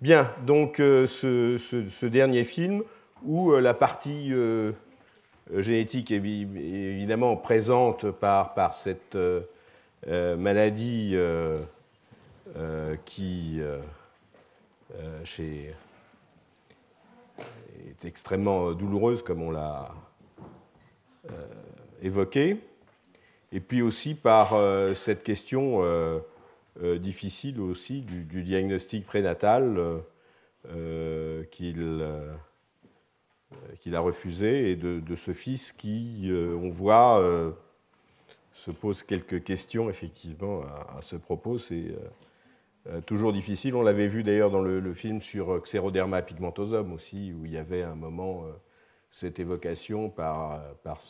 Bien, donc euh, ce, dernier film, où euh, la partie euh, génétique est, évidemment présente par, par cette maladie qui chez, est extrêmement douloureuse, comme on l'a évoqué, et puis aussi par cette question euh, difficile aussi du, diagnostic prénatal euh, euh, qu'il qu'il a refusé et de, ce fils qui, on voit, se pose quelques questions effectivement à, ce propos. C'est toujours difficile. On l'avait vu d'ailleurs dans le, film sur Xeroderma pigmentosum aussi, où il y avait un moment cette évocation par, par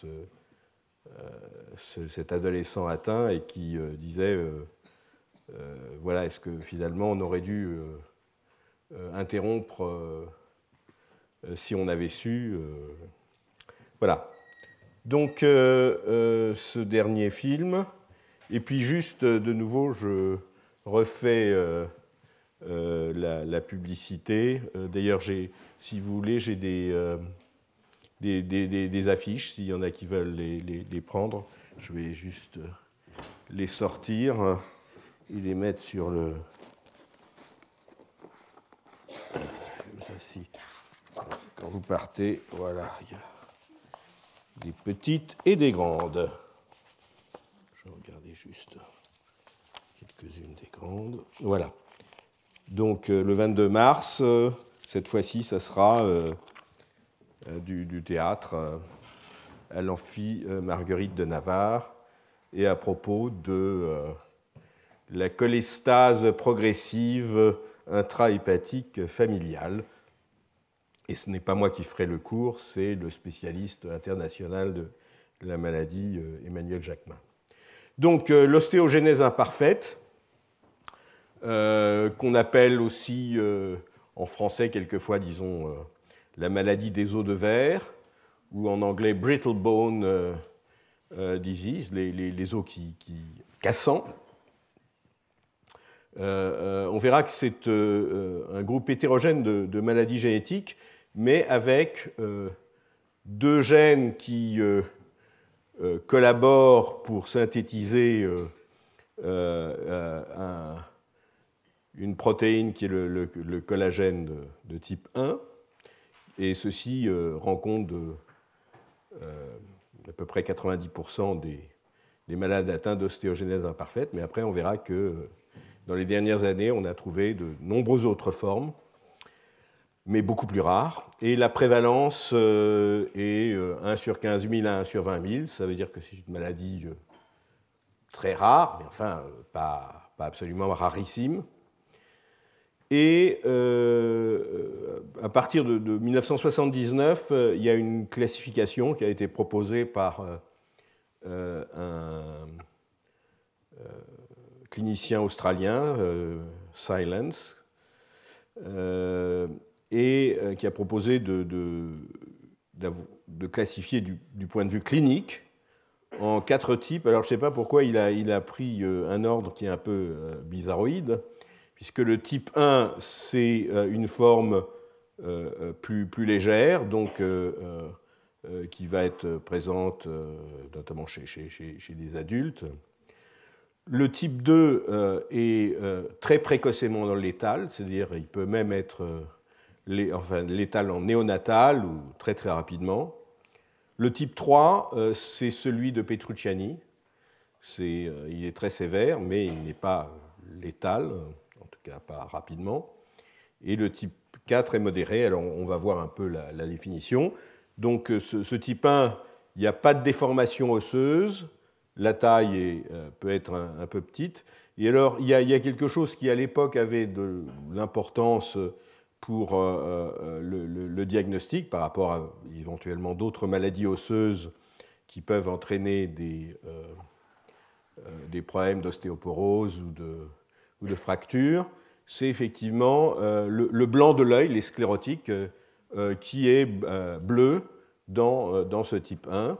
cet adolescent atteint et qui disait euh, voilà, est-ce que finalement on aurait dû euh, euh, interrompre si on avait su Voilà. Donc ce dernier film, et puis juste de nouveau, je refais la, publicité. D'ailleurs, j'ai, si vous voulez, j'ai des... affiches, s'il y en a qui veulent les prendre. Je vais juste les sortir ils les mettent sur le. Comme ça, si. Quand vous partez, voilà, il y a des petites et des grandes. Je vais regarder juste quelques-unes des grandes. Voilà. Donc euh, le 22 mars, euh, cette fois-ci, ça sera euh, du, théâtre à l'amphi Marguerite de Navarre et à propos de la cholestase progressive intrahépatique familiale. Et ce n'est pas moi qui ferai le cours, c'est le spécialiste international de la maladie, euh, Emmanuel Jacquemin. Donc euh, l'ostéogenèse imparfaite, euh, qu'on appelle aussi en français quelquefois, disons, la maladie des os de verre, ou en anglais brittle bone disease, les, os qui, qui euh, euh, on verra que c'est euh, un groupe hétérogène de, maladies génétiques, mais avec deux gènes qui collaborent pour synthétiser une protéine qui est le, collagène de, type 1, et ceci rend compte d'à peu près 90% des, malades atteints d'ostéogénèse imparfaite, mais après on verra que dans les dernières années, on a trouvé de nombreuses autres formes, mais beaucoup plus rares. Et la prévalence euh, est 1 euh, sur 15 000 à 1 sur 20 000. Ça veut dire que c'est une maladie euh, très rare, mais enfin pas, absolument rarissime. Et à partir de, 1979, il y a une classification qui a été proposée par un, clinicien australien, euh, Silence, euh, et euh, qui a proposé de, de, classifier du, point de vue clinique en quatre types. Alors je ne sais pas pourquoi il a, il a, pris un ordre qui est un peu bizarroïde, puisque le type 1, c'est une forme plus, plus, légère, donc qui va être présente notamment chez, chez les adultes. Le type 2 euh, est euh, très précocement létal, c'est-à-dire il peut même être euh, létal en néonatal ou très très rapidement. Le type 3, c'est celui de Petrucciani. il est très sévère, mais il n'est pas létal, en tout cas pas rapidement. Et le type 4 est modéré, alors on va voir un peu la, définition. Donc ce, ce type 1, il n'y a pas de déformation osseuse, la taille euh, peut être un, peu petite. Et alors, il y, a, quelque chose qui, à l'époque, avait de l'importance pour euh, euh, le, diagnostic par rapport à éventuellement d'autres maladies osseuses qui peuvent entraîner des, problèmes d'ostéoporose ou de, fracture, c'est effectivement le, blanc de l'œil, les sclérotiques, qui est bleu dans ce type 1.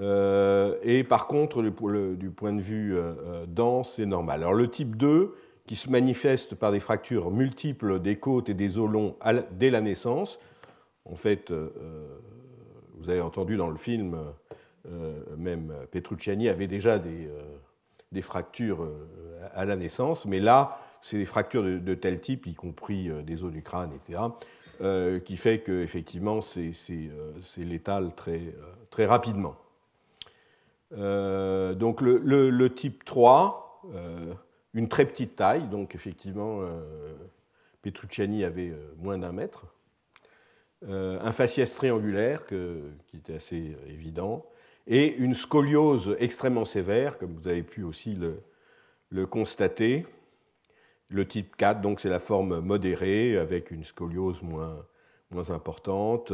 Euh, et par contre, du point de vue euh, euh, dense, c'est normal. Alors le type 2, qui se manifeste par des fractures multiples des côtes et des os longs dès la naissance, en fait, vous avez entendu dans le film, même Petrucciani avait déjà des, fractures à la naissance, mais là, c'est des fractures de, tel type, y compris des os du crâne, etc., qui fait qu'effectivement, c'est létal très, très rapidement. Euh, donc le, type 3, euh, une très petite taille, donc effectivement, euh, Petrucciani avait moins d'un mètre. un faciès triangulaire, que, qui était assez évident, et une scoliose extrêmement sévère, comme vous avez pu aussi le, constater. Le type 4, donc c'est la forme modérée, avec une scoliose moins, moins importante.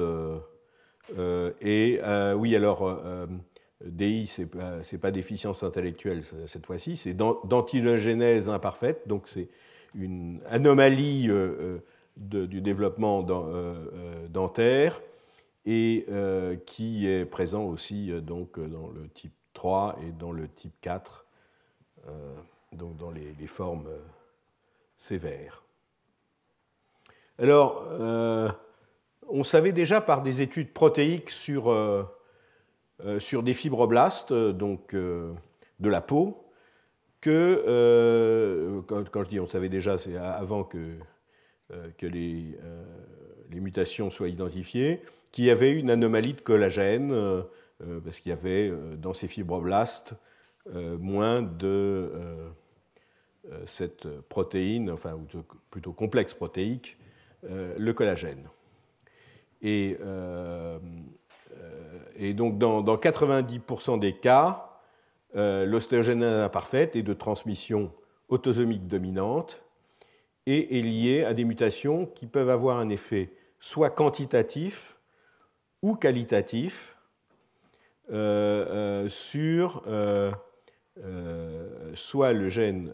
et oui, alors, DI, ce n'est pas, déficience intellectuelle cette fois-ci, c'est d'antilogénèse imparfaite, donc c'est une anomalie euh, euh, du développement euh, dentaire et qui est présent aussi donc, dans le type 3 et dans le type 4, donc dans les formes sévères. Alors, on savait déjà par des études protéiques sur euh, sur des fibroblastes euh, donc, euh, de la peau que, quand, je dis on savait déjà, c'est avant que, que les, mutations soient identifiées, qu'il y avait une anomalie de collagène, parce qu'il y avait dans ces fibroblastes moins de cette protéine, enfin plutôt complexe protéique, le collagène. Et euh, et donc, dans, 90% des cas, euh, l'ostéogène l'ostéogenèse imparfaite est de transmission autosomique dominante et est liée à des mutations qui peuvent avoir un effet soit quantitatif ou qualitatif euh, sur soit le gène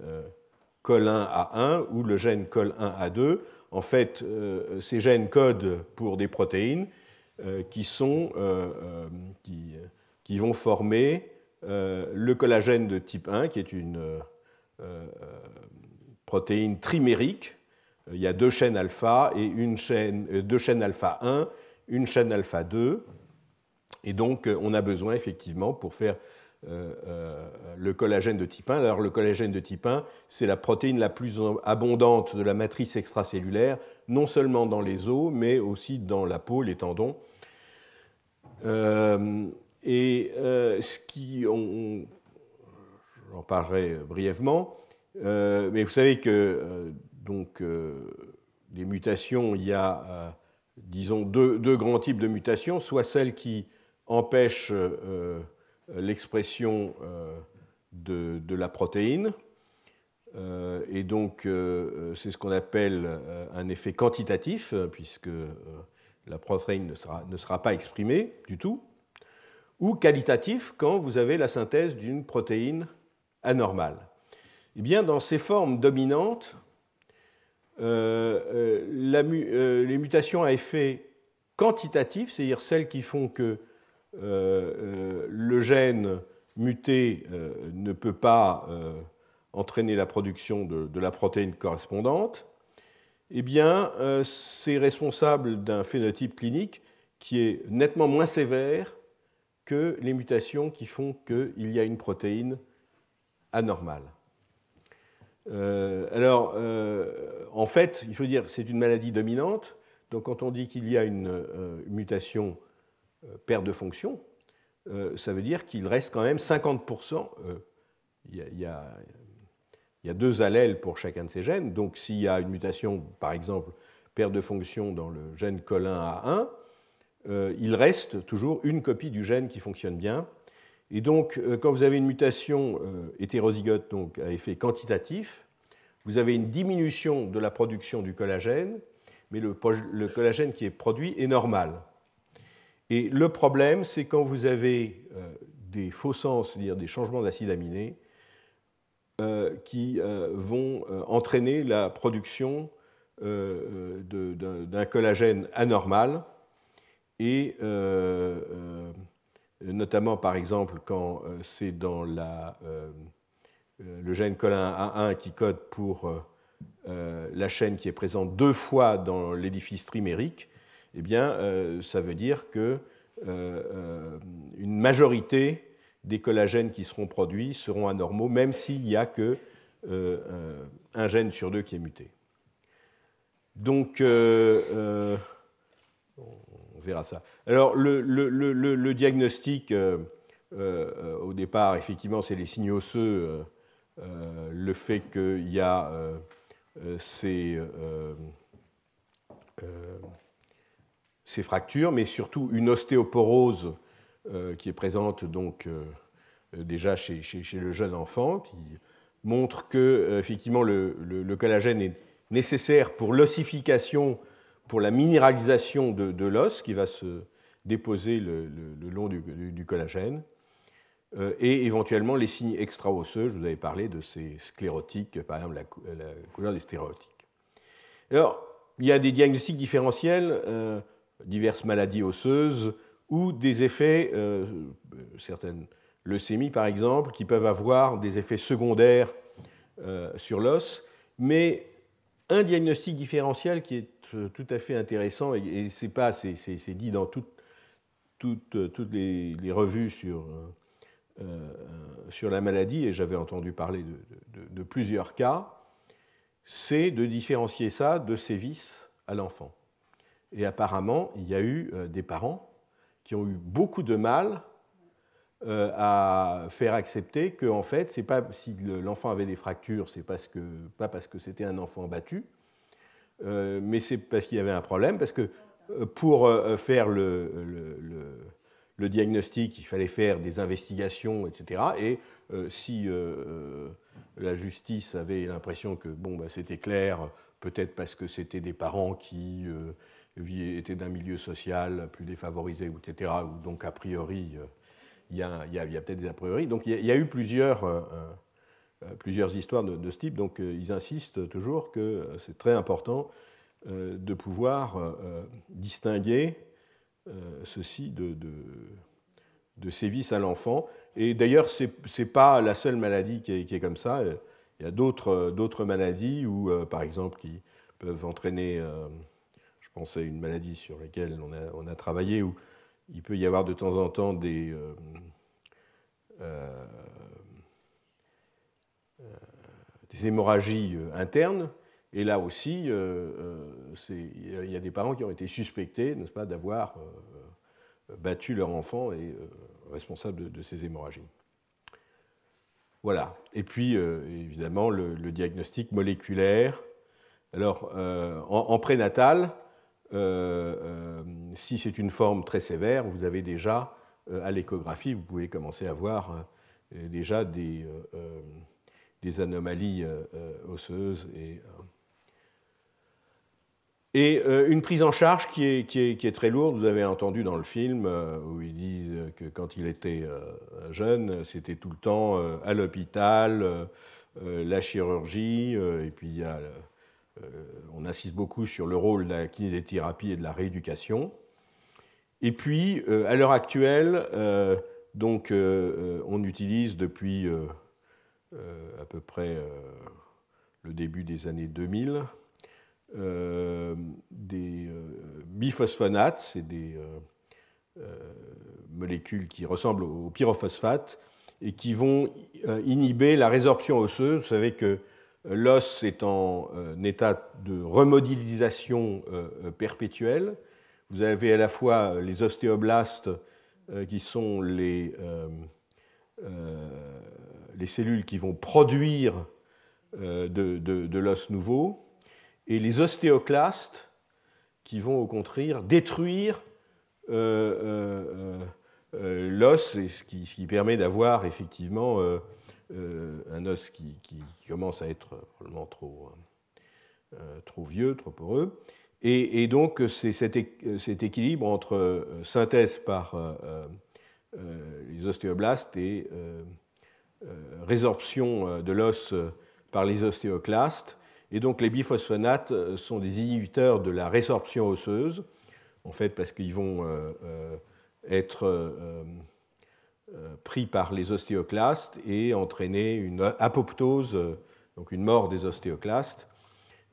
COL1A1 ou le gène COL1A2. En fait, ces gènes codent pour des protéines euh, euh, euh, qui, qui, vont former le collagène de type 1, qui est une protéine trimérique. Il y a deux chaînes alpha et une chaîne, deux chaînes alpha 1, une chaîne alpha 2. Et donc, on a besoin effectivement pour faire le collagène de type 1. Alors, le collagène de type 1, c'est la protéine la plus abondante de la matrice extracellulaire, non seulement dans les os, mais aussi dans la peau, les tendons euh, et euh, ce qui, on, j'en parlerai euh, brièvement, mais vous savez que donc les mutations, il y a disons, deux, grands types de mutations, soit celles qui empêchent l'expression de, la protéine, et donc c'est ce qu'on appelle un effet quantitatif, puisque la protéine ne sera, pas exprimée du tout, ou qualitatif quand vous avez la synthèse d'une protéine anormale. Eh bien, dans ces formes dominantes, euh, euh, euh, les mutations à effet quantitatif, c'est-à-dire celles qui font que le gène muté ne peut pas entraîner la production de la protéine correspondante, eh bien, euh, c'est responsable d'un phénotype clinique qui est nettement moins sévère que les mutations qui font qu'il y a une protéine anormale. Euh, alors, euh, en fait, il faut dire que c'est une maladie dominante. Donc, quand on dit qu'il y a une mutation perte de fonction, ça veut dire qu'il reste quand même 50%. il il y a deux allèles pour chacun de ces gènes. Donc s'il y a une mutation, par exemple, perte de fonction dans le gène 1 A1, euh, il reste toujours une copie du gène qui fonctionne bien. Et donc, euh, quand vous avez une mutation euh, hétérozygote, donc à effet quantitatif, vous avez une diminution de la production du collagène, mais le collagène qui est produit est normal. Et le problème, c'est quand vous avez des faux sens, c'est-à-dire des changements d'acides aminés, euh, qui euh, vont euh, entraîner la production d'un collagène anormal et notamment par exemple quand c'est dans le gène 1 A1 qui code pour la chaîne qui est présente deux fois dans l'édifice trimérique, eh bien, ça veut dire que une majorité des collagènes qui seront produits seront anormaux, même s'il n'y a que euh, un gène sur deux qui est muté. Donc, euh, euh, on verra ça. Alors, le, diagnostic, au départ, effectivement, c'est les signes osseux, le fait qu'il y a ces fractures, mais surtout une ostéoporose euh, qui est présente donc euh, déjà chez, le jeune enfant, qui montre que euh, effectivement le, collagène est nécessaire pour l'ossification, pour la minéralisation de, l'os qui va se déposer le, long du, collagène, et éventuellement les signes extra-osseux. Je vous avais parlé de ces sclérotiques, par exemple la, couleur des sclérotiques. Alors, il y a des diagnostics différentiels, diverses maladies osseuses, ou des effets, euh, euh, certaines leucémies par exemple, qui peuvent avoir des effets secondaires euh, sur l'os. Mais un diagnostic différentiel qui est tout à fait intéressant, et, c'est pas, c'est, dit dans toutes toutes les, revues sur, sur la maladie, et j'avais entendu parler de, de plusieurs cas, c'est de différencier ça de sévices à l'enfant. Et apparemment, il y a eu des parents qui ont eu beaucoup de mal euh, à faire accepter que, en fait, c'est pas si l'enfant avait des fractures, c'est parce que, pas parce que c'était un enfant battu, euh, mais c'est parce qu'il y avait un problème, parce que euh, pour faire le, le, diagnostic, il fallait faire des investigations, etc. Et si la justice avait l'impression que bon, bah, c'était clair, peut-être parce que c'était des parents qui était d'un milieu social plus défavorisé, etc., ou donc a priori, euh, il y a, peut-être des a priori. Donc il y a, eu plusieurs, euh, euh, plusieurs histoires de, ce type, donc ils insistent toujours que c'est très important de pouvoir distinguer ceci de, de, de, à l'enfant. Et d'ailleurs, ce n'est pas la seule maladie qui est, qui est comme ça. Il y a d'autres maladies, où, par exemple, qui peuvent entraîner c'est une maladie sur laquelle on a, travaillé, où il peut y avoir de temps en temps des, euh, euh, hémorragies euh, internes. Et là aussi, il y a des parents qui ont été suspectés, n'est-ce pas, d'avoir battu leur enfant et responsable de, ces hémorragies. Voilà. Et puis, évidemment, le, diagnostic moléculaire. Alors, en, prénatal, euh, euh, si c'est une forme très sévère, vous avez déjà, euh, à l'échographie, vous pouvez commencer à voir hein, déjà des, des anomalies osseuses et et une prise en charge qui est, qui, est, qui est, très lourde. Vous avez entendu dans le film où ils disent que quand il était jeune, c'était tout le temps à l'hôpital, la chirurgie, et puis il y a euh, on insiste beaucoup sur le rôle de la kinésithérapie et de la rééducation. Et puis, euh, à l'heure actuelle, euh, donc, on utilise depuis à peu près le début des années 2000 des biphosphonates, c'est des molécules qui ressemblent au pyrophosphate et qui vont inhiber la résorption osseuse. Vous savez que L'os est en euh, état de remodélisation euh, euh, perpétuelle. Vous avez à la fois les ostéoblastes, qui sont les, cellules qui vont produire de, l'os nouveau, et les ostéoclastes, qui vont au contraire détruire l'os, ce qui, permet d'avoir effectivement euh, un os qui, commence à être probablement trop, euh, euh, trop vieux, trop poreux. Et, donc c'est cet, équilibre entre synthèse par les ostéoblastes et résorption de l'os par les ostéoclastes. Et donc les biphosphonates sont des inhibiteurs de la résorption osseuse, en fait parce qu'ils vont être euh, pris par les ostéoclastes et entraîner une apoptose, euh, donc une mort des ostéoclastes.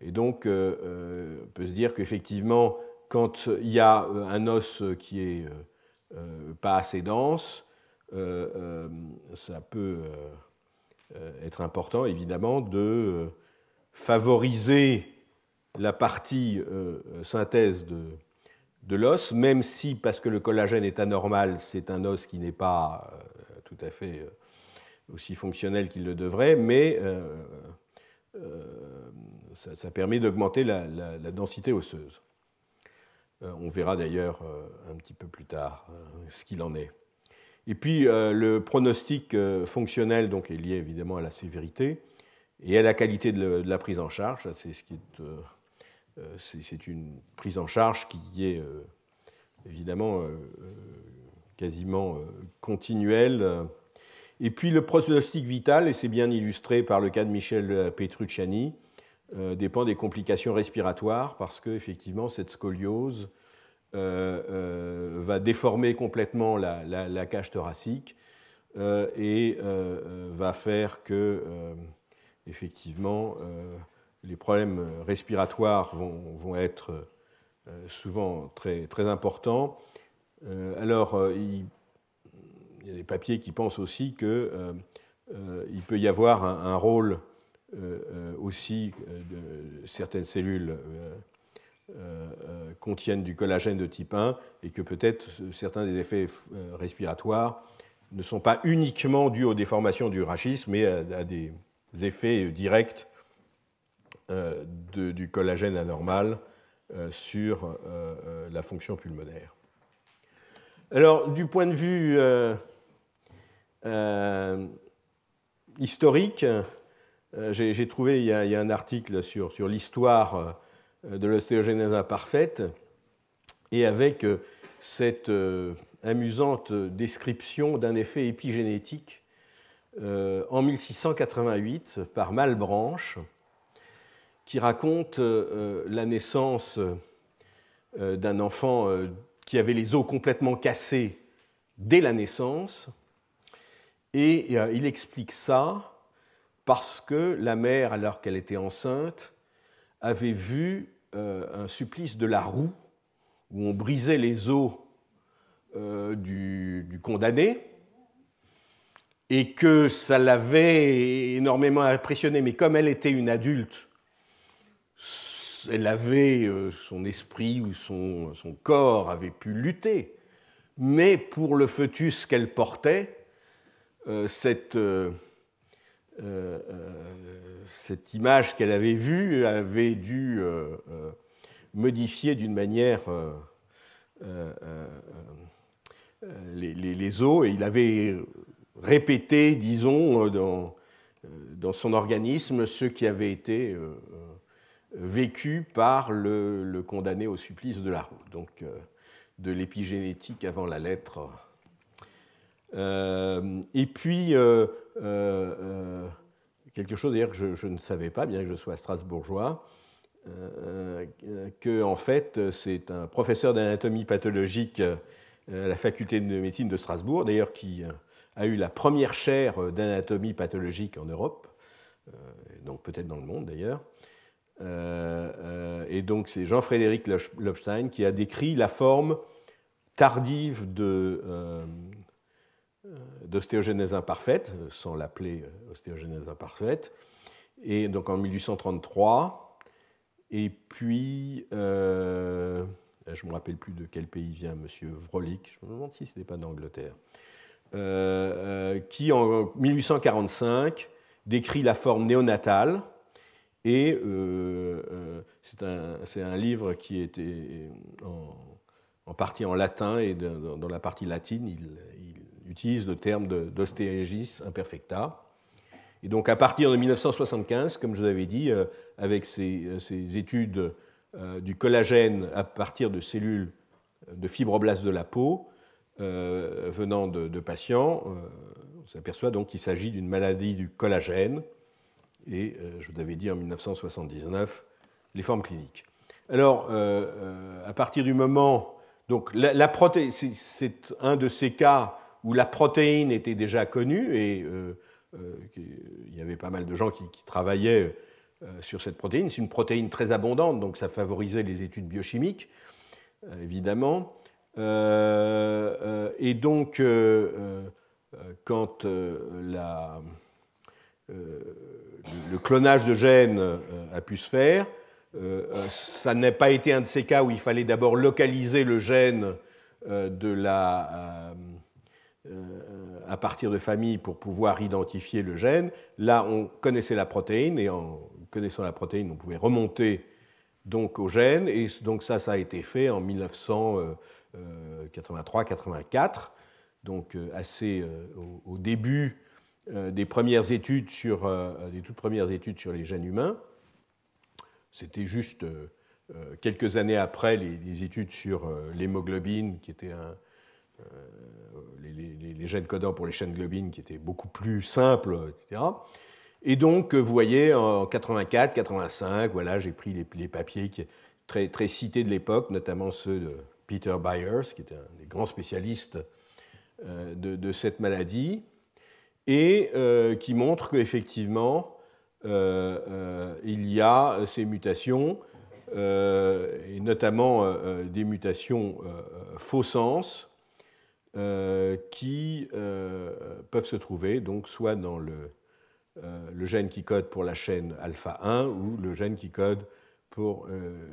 Et donc, euh, on peut se dire qu'effectivement, quand il y a un os qui est pas assez dense, ça peut être important, évidemment, de favoriser la partie synthèse de, de l'os, même si, parce que le collagène est anormal, c'est un os qui n'est pas euh, tout à fait euh, aussi fonctionnel qu'il le devrait, mais euh, ça, permet d'augmenter la, densité osseuse. on verra d'ailleurs un petit peu plus tard ce qu'il en est. Et puis, le pronostic fonctionnel donc, est lié évidemment à la sévérité et à la qualité de, la prise en charge. C'est ce qui est euh, c'est une prise en charge qui est euh, évidemment euh, quasiment continuelle. Et puis le pronostic vital, et c'est bien illustré par le cas de Michel Petrucciani, dépend des complications respiratoires parce que effectivement cette scoliose va déformer complètement la, la cage thoracique et va faire que effectivement les problèmes euh, respiratoires vont, être euh, euh, souvent très, importants. alors, il, y a des papiers qui pensent aussi qu'il peut y avoir un, rôle aussi de certaines cellules contiennent du collagène de type 1 et que peut-être certains des effets respiratoires ne sont pas uniquement dus aux déformations du rachis, mais à, des effets directs euh, du collagène anormal euh, sur euh, la fonction pulmonaire. Alors, du point de vue historique, j'ai trouvé, il y, a, un article sur, l'histoire de l'ostéogenèse imparfaite, et avec cette amusante description d'un effet épigénétique en 1688 par Malbranche, qui raconte euh, euh, la naissance euh, d'un enfant qui avait les os complètement cassés dès la naissance. Et il explique ça parce que la mère, alors qu'elle était enceinte, avait vu un supplice de la roue où on brisait les os du, du condamné et que ça l'avait énormément impressionné. Mais comme elle était une adulte, elle avait, euh, son esprit ou son, son corps avait pu lutter, mais pour le foetus qu'elle portait, euh, cette, euh, cette, image qu'elle avait vue avait dû modifier d'une manière les, os, et il avait répété, disons, dans, dans son organisme ce qui avait été vécu par le, condamné au supplice de la roue, donc euh, de l'épigénétique avant la lettre. Euh, et puis, euh, quelque chose d'ailleurs que je, ne savais pas, bien que je sois strasbourgeois, euh, que en fait c'est un professeur d'anatomie pathologique à la faculté de médecine de Strasbourg, d'ailleurs qui a eu la première chaire d'anatomie pathologique en Europe, donc peut-être dans le monde d'ailleurs, euh, euh, et donc c'est Jean-Frédéric Lobstein qui a décrit la forme tardive de, euh, imparfaite, sans l'appeler ostéogenèse imparfaite, et donc en 1833. Et puis, je ne me rappelle plus de quel pays vient M. Vrolik je me demande si ce n'est pas d'Angleterre, qui en 1845 décrit la forme néonatale, et euh, euh, c'est un, un, livre qui était euh, en, partie en latin, et dans, la partie latine, il, utilise le terme d'ostégis imperfecta. Et donc à partir de 1975, comme je vous avais dit, avec ces, études du collagène à partir de cellules de fibroblastes de la peau venant de, de patients, on s'aperçoit donc qu'il s'agit d'une maladie du collagène et euh, je vous avais dit en 1979, les formes cliniques. Alors, euh, euh, à partir du moment, donc la, c'est un de ces cas où la protéine était déjà connue et il y avait pas mal de gens qui, travaillaient sur cette protéine. C'est une protéine très abondante, donc ça favorisait les études biochimiques, évidemment. et donc, quand la, euh, le clonage de gènes euh, a pu se faire. Euh, ça n'a pas été un de ces cas où il fallait d'abord localiser le gène de la, à partir de famille pour pouvoir identifier le gène. Là, on connaissait la protéine et en connaissant la protéine, on pouvait remonter donc au gène. Et donc ça, ça a été fait en 1983-84, donc assez au début euh, des, premières études sur, euh, euh, des toutes premières études sur les gènes humains. C'était juste quelques années après les, études sur l'hémoglobine, qui était les, gènes codants pour les chaînes globines, qui étaient beaucoup plus simples, etc. Et donc, vous voyez, en 84, 85, voilà, j'ai pris les, papiers qui, très, cités de l'époque, notamment ceux de Peter Byers, qui était un des grands spécialistes de cette maladie et euh, qui montre qu'effectivement, euh, euh, il y a ces mutations, et notamment des mutations faux sens, qui peuvent se trouver donc soit dans le, le, gène qui code pour la chaîne alpha 1 ou le gène qui code pour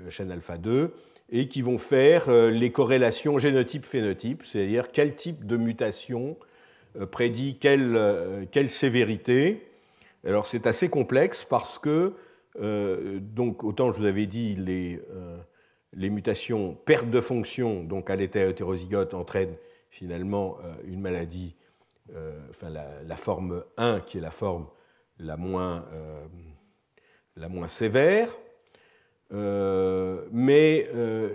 la chaîne alpha 2 et qui vont faire les corrélations génotype-phénotype, c'est-à-dire quel type de mutation euh, prédit euh, quelle, sévérité. Alors c'est assez complexe parce que, euh, donc, autant je vous avais dit, les, mutations, perte de fonction, donc à l'état hétérozygote, entraînent finalement une maladie, enfin la, forme 1 qui est la forme la moins, la moins sévère. mais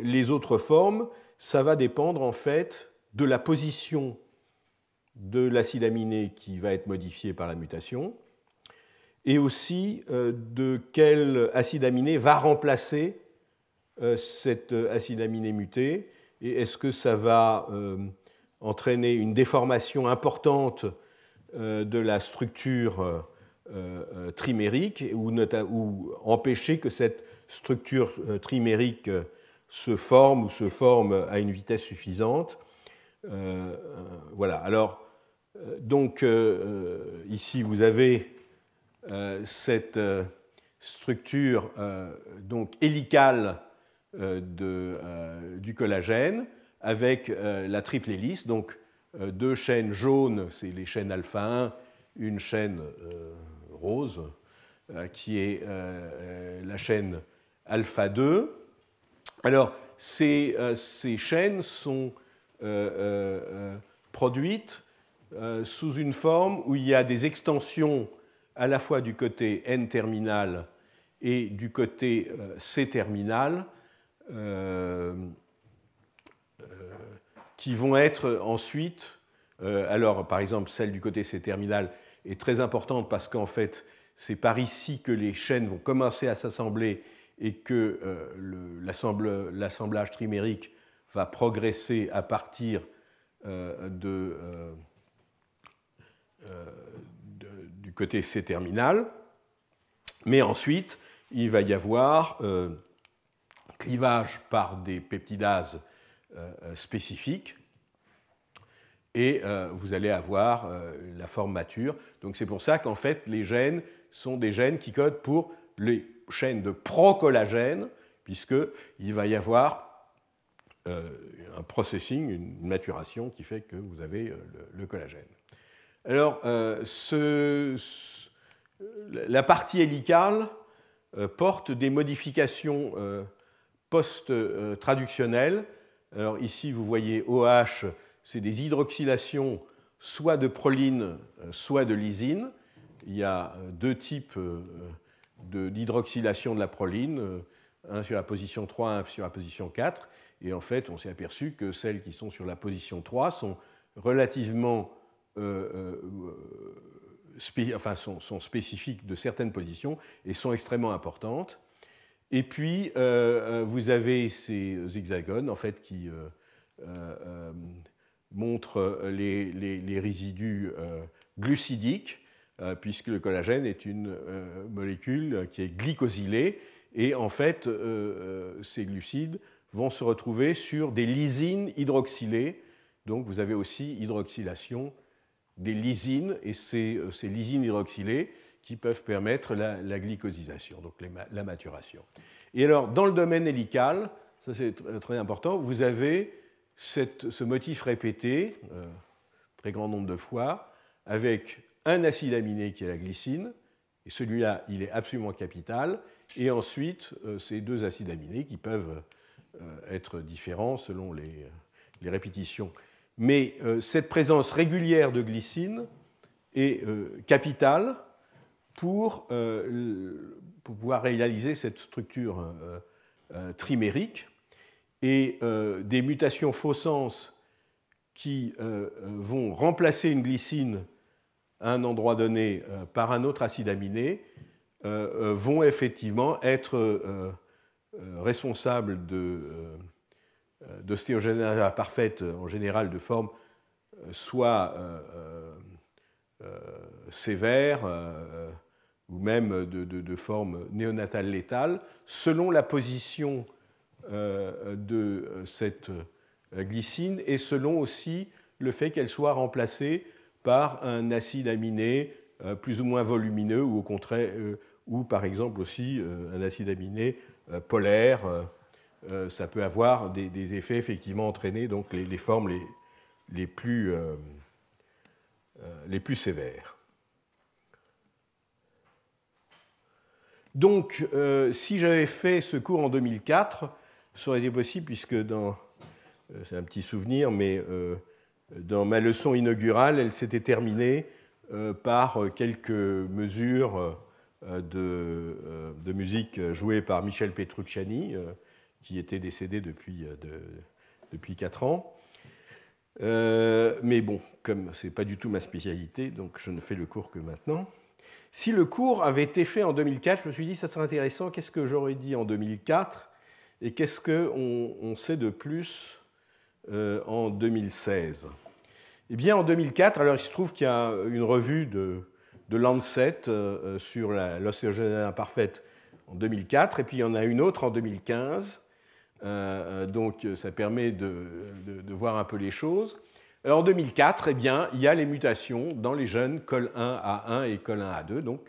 les autres formes, ça va dépendre en fait de la position de l'acide aminé qui va être modifié par la mutation, et aussi euh, de quel acide aminé va remplacer euh, cet euh, acide aminé muté, et est-ce que ça va entraîner une déformation importante de la structure trimérique ou, empêcher que cette structure trimérique se forme ou se forme à une vitesse suffisante. voilà. Alors, euh, donc euh, euh, ici, vous avez cette structure donc hélicale du collagène avec la triple hélice, donc deux chaînes jaunes, c'est les chaînes alpha 1, une chaîne rose, qui est la chaîne alpha 2. Alors, ces, chaînes sont produites euh, sous une forme où il y a des extensions à la fois du côté N-terminal et du côté euh, C-terminal euh, qui vont être ensuite, alors par exemple celle du côté C-terminal est très importante parce qu'en fait c'est par ici que les chaînes vont commencer à s'assembler et que l'assemblage trimérique va progresser à partir de, euh, du côté C terminal. Mais ensuite, il va y avoir euh, clivage par des peptidases euh, spécifiques et vous allez avoir la forme mature. Donc c'est pour ça qu'en fait les gènes sont des gènes qui codent pour les chaînes de procollagène, puisqu'il va y avoir un processing, une maturation qui fait que vous avez le collagène. Alors, euh, la partie hélicale euh, porte des modifications euh, post-traductionnelles. Alors ici, vous voyez OH, c'est des hydroxylations soit de proline, soit de lysine. Il y a deux types d'hydroxylation de, de, la proline, un sur la position 3, un sur la position 4. Et en fait, on s'est aperçu que celles qui sont sur la position 3 sont relativement euh, euh, euh, sont, spécifiques de certaines positions et sont extrêmement importantes. Et puis, vous avez ces hexagones, en fait, qui montrent les, les résidus glucidiques, puisque le collagène est une molécule qui est glycosylée. Et en fait, ces glucides vont se retrouver sur des lysines hydroxylées. Donc, vous avez aussi hydroxylation des lysines, et c'est euh, ces lysines hydroxylées qui peuvent permettre la, glycosisation, donc la maturation. Et alors, dans le domaine hélical, ça c'est euh, très important, vous avez ce motif répété, euh, très grand nombre de fois, avec un acide aminé qui est la glycine, et celui-là, il est absolument capital, et ensuite, ces deux acides aminés qui peuvent être différents selon les répétitions. Mais euh, cette présence régulière de glycine est euh, capitale pour, euh, pour, pouvoir réaliser cette structure trimérique. Et des mutations faux sens qui vont remplacer une glycine à un endroit donné par un autre acide aminé vont effectivement être responsables de euh, d'ostéogénèse parfaite euh, en général de forme euh, soit sévère ou même de, de, forme néonatale létale, selon la position de cette glycine et selon aussi le fait qu'elle soit remplacée par un acide aminé plus ou moins volumineux ou au contraire ou par exemple aussi un acide aminé polaire euh, ça peut avoir des, effets effectivement entraînés, donc les, formes les, plus, euh, euh, les, plus, sévères. Donc, si j'avais fait ce cours en 2004, ça aurait été possible puisque c'est un petit souvenir, mais dans ma leçon inaugurale, elle s'était terminée par quelques mesures de, de, musique jouées par Michel Petrucciani, qui était décédé depuis, euh, depuis 4 ans. Euh, mais bon, comme ce n'est pas du tout ma spécialité, donc je ne fais le cours que maintenant. Si le cours avait été fait en 2004, je me suis dit, ça serait intéressant, qu'est-ce que j'aurais dit en 2004 et qu'est-ce qu'on on sait de plus euh, en 2016 Eh bien, en 2004, alors il se trouve qu'il y a une revue de, de Lancet sur l'océogénèse imparfaite en 2004, et puis il y en a une autre en 2015 euh, euh, donc euh, ça permet de, voir un peu les choses. Alors en 2004, eh bien, il y a les mutations dans les jeunes COL1A1 et COL1A2. Donc,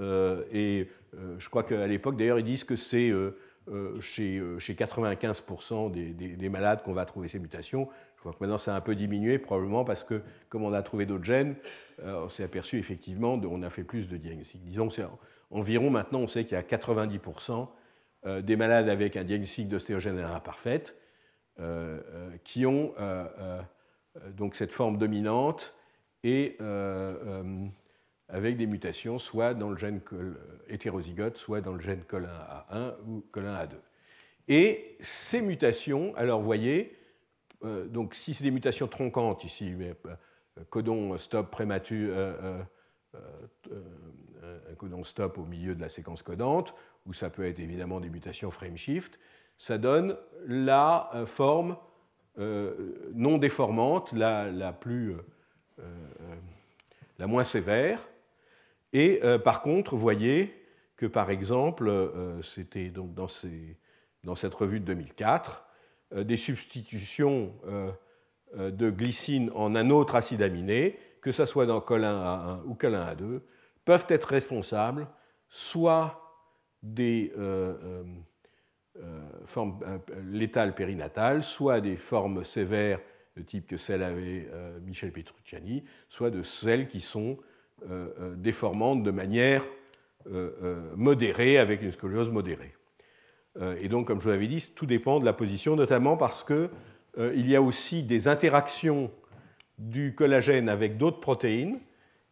et je crois qu'à l'époque, d'ailleurs, ils disent que c'est chez, 95% des, malades qu'on va trouver ces mutations. Je crois que maintenant, ça a un peu diminué, probablement parce que comme on a trouvé d'autres gènes, on s'est aperçu effectivement, qu'on on a fait plus de diagnostics. Disons, environ maintenant, on sait qu'il y a 90% euh, des malades avec un diagnostic d'ostéogène imparfaite euh, euh, qui ont donc cette forme dominante et avec des mutations soit dans le gène hétérozygote, soit dans le gène COL1A1 ou COL1A2. Et ces mutations, alors voyez, donc si c'est des mutations tronquantes ici, codon stop prématuré, un codon stop au milieu de la séquence codante, ou ça peut être évidemment des mutations frameshift, ça donne la euh, forme euh, non déformante, la, plus, euh, la moins sévère. Et par contre, voyez que par exemple, c'était donc dans, ces, dans, cette revue de 2004, des substitutions de glycine en un autre acide aminé, que ce soit dans colin a 1 ou colin a 2 peuvent être responsables soit des euh, euh, euh, formes létales périnatales, soit des formes sévères de type que celle avait Michel Petrucciani, soit de celles qui sont déformantes de manière modérée, avec une scoliose modérée. et donc, comme je vous l'avais dit, tout dépend de la position, notamment parce qu'il y a aussi des interactions du collagène avec d'autres protéines.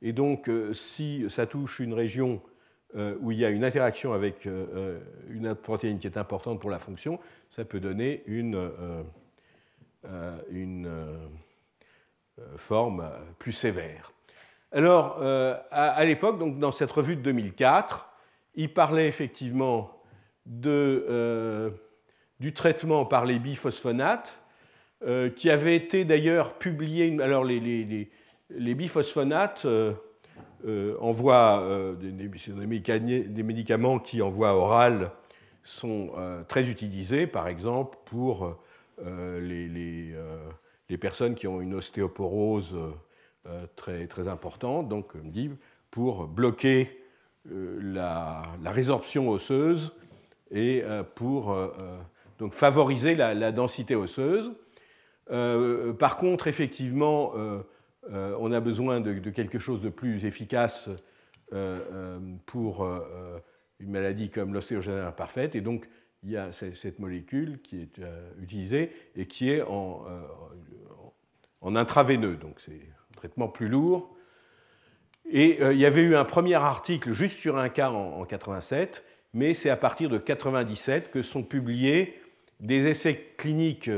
Et donc, si ça touche une région euh, où il y a une interaction avec euh, euh, une protéine qui est importante pour la fonction, ça peut donner une, forme plus sévère. Alors, à, l'époque, donc dans cette revue de 2004, il parlait effectivement de, du traitement par les biphosphonates, qui avait été d'ailleurs publié. Alors, les, biphosphonates. Euh, envoient euh, des, des, médicaments qui, en voie orale, sont euh, très utilisés, par exemple, pour les, personnes qui ont une ostéoporose très, importante, donc, comme dit, pour bloquer la, résorption osseuse et pour donc favoriser la, densité osseuse. par contre, effectivement, euh, on a besoin de, quelque chose de plus efficace euh, euh, pour une maladie comme l'ostéogène imparfaite. Et donc, il y a cette molécule qui est utilisée et qui est en, intraveineux. Donc, c'est un traitement plus lourd. Et il y avait eu un premier article juste sur un cas en, 87, mais c'est à partir de 97 que sont publiés des essais cliniques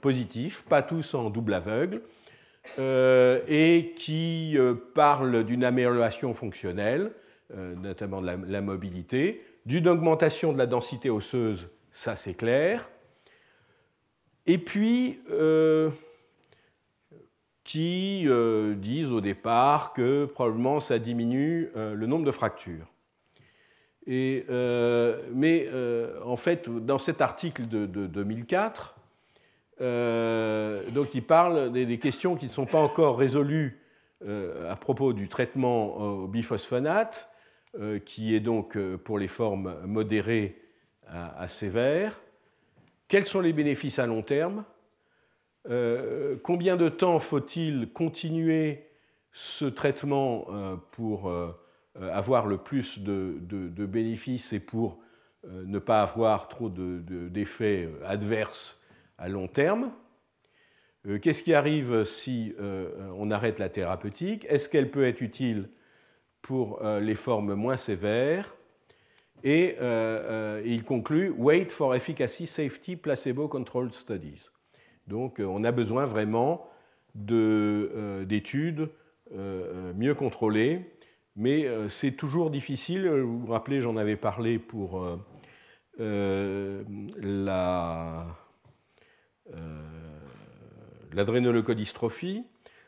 positifs, pas tous en double aveugle, euh, et qui parlent euh, parle d'une amélioration fonctionnelle, euh, notamment de la, mobilité, d'une augmentation de la densité osseuse, ça c'est clair, et puis qui disent au départ que probablement ça diminue le nombre de fractures. mais en fait, dans cet article de 2004, euh, donc il parle des, questions qui ne sont pas encore résolues euh, à propos du traitement euh, au biphosphonate, qui est donc pour les formes modérées à, sévères. Quels sont les bénéfices à long terme Combien de temps faut-il continuer ce traitement pour avoir le plus de, bénéfices et pour ne pas avoir trop d'effets adverses à long terme. Euh, qu'est-ce qui arrive si euh, on arrête la thérapeutique Est-ce qu'elle peut être utile pour euh, les formes moins sévères Et il conclut Wait for Efficacy Safety Placebo Controlled Studies. Donc on a besoin vraiment d'études mieux contrôlées, mais c'est toujours difficile. Vous vous rappelez, j'en avais parlé pour la euh, l'adrénolocodystrophie,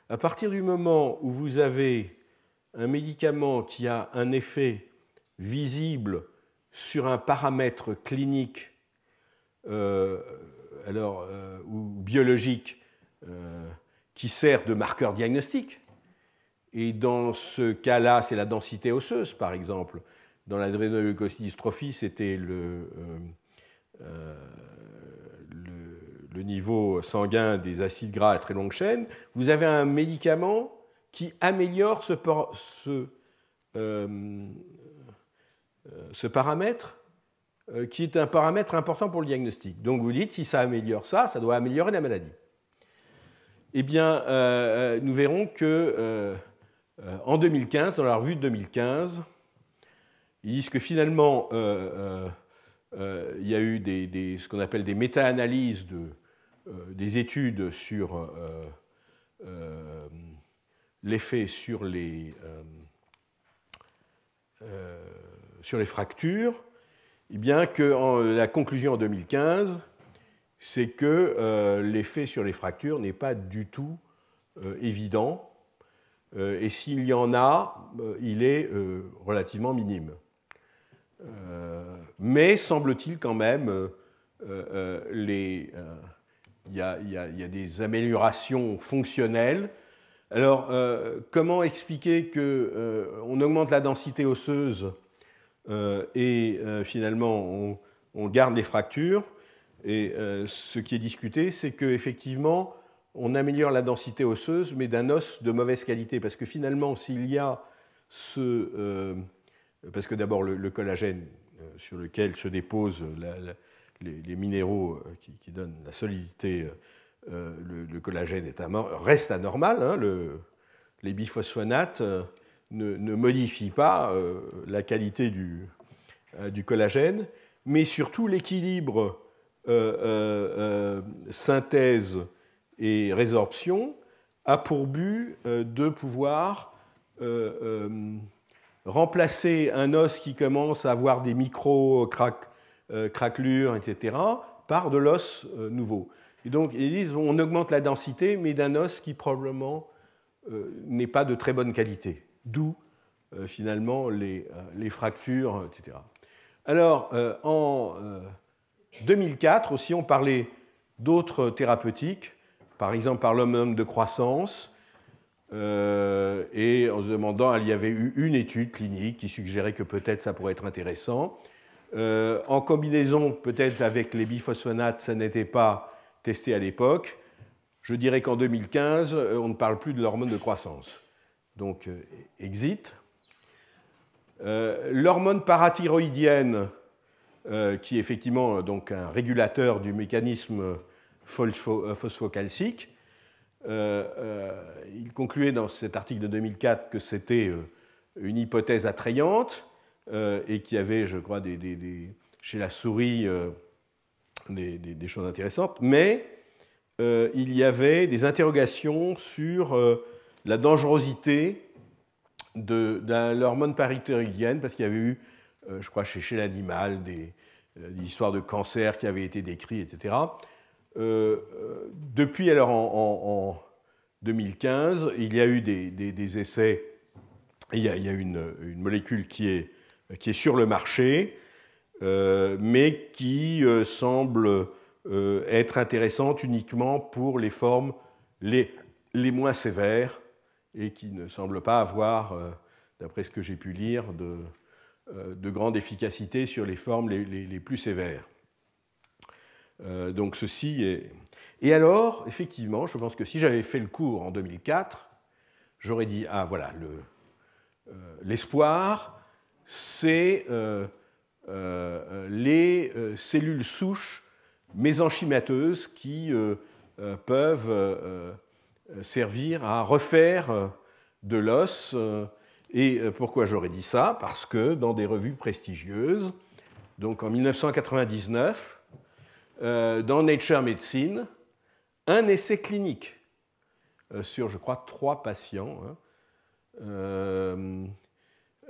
à partir du moment où vous avez un médicament qui a un effet visible sur un paramètre clinique euh, alors, euh, ou biologique qui sert de marqueur diagnostique, et dans ce cas-là, c'est la densité osseuse, par exemple. Dans l'adrénoleucodystrophie, c'était le, le niveau sanguin des acides gras à très longue chaîne, vous avez un médicament qui améliore ce, euh, euh, paramètre euh, qui est un paramètre important pour le diagnostic. Donc vous dites, si ça améliore ça, ça doit améliorer la maladie. Eh bien, nous verrons que en 2015, dans la revue de 2015, ils disent que finalement, il y a eu ce qu'on appelle des méta-analyses de euh, des études sur euh, euh, l'effet sur les, sur les fractures, eh bien que la conclusion en 2015, c'est que l'effet sur les fractures n'est pas du tout évident, et s'il y en a, il est relativement minime. mais semble-t-il quand même les il y, a, des améliorations fonctionnelles. Alors, euh, comment expliquer qu'on euh, on augmente la densité osseuse euh, et finalement on, garde des fractures Et ce qui est discuté, c'est qu'effectivement, on améliore la densité osseuse, mais d'un os de mauvaise qualité. Parce que finalement, s'il y a ce. parce que d'abord, le, collagène sur lequel se dépose la les, minéraux euh, qui, donnent la solidité, euh, euh, le, collagène est reste anormal. Hein, les biphosphonates ne, modifient pas la qualité du, du, collagène, mais surtout l'équilibre synthèse et résorption a pour but de pouvoir remplacer un os qui commence à avoir des micro cracks euh, craquelures, etc., par de l'os euh, nouveau. Et donc, ils disent on augmente la densité, mais d'un os qui probablement euh, n'est pas de très bonne qualité. D'où, finalement, les, fractures, etc. Alors, en 2004 aussi, on parlait d'autres thérapeutiques, par exemple par l'homme de croissance, et en se demandant, il y avait eu une étude clinique qui suggérait que peut-être ça pourrait être intéressant. Euh, en combinaison peut-être avec les biphosphonates, ça n'était pas testé à l'époque. Je dirais qu'en 2015, euh, on ne parle plus de l'hormone de croissance. Donc, euh, exit. l'hormone parathyroïdienne, qui est effectivement donc, un régulateur du mécanisme phosphocalcique, il concluait dans cet article de 2004 que c'était une hypothèse attrayante. Euh, et qui avait, je crois, chez la souris euh, des, choses intéressantes, mais euh, il y avait des interrogations sur la dangerosité de, l'hormone parithyroïdienne, parce qu'il y avait eu, je crois, chez, l'animal, des, histoires de cancer qui avaient été décrites, etc. depuis alors en, 2015, il y a eu des, essais, il y a, une, molécule qui est euh, qui est sur le marché, euh, mais qui euh, semble être intéressante uniquement pour les formes les, moins sévères et qui ne semble pas avoir, d'après ce que j'ai pu lire, de, grande efficacité sur les formes les, plus sévères. donc ceci est... Et alors, effectivement, je pense que si j'avais fait le cours en 2004, j'aurais dit, ah voilà, l'espoir, c'est euh, euh, les euh, cellules souches mésenchymateuses qui peuvent servir à refaire de l'os. Et pourquoi j'aurais dit ça Parce que dans des revues prestigieuses, donc en 1999, dans Nature Medicine, un essai clinique sur, je crois, trois patients. Hein,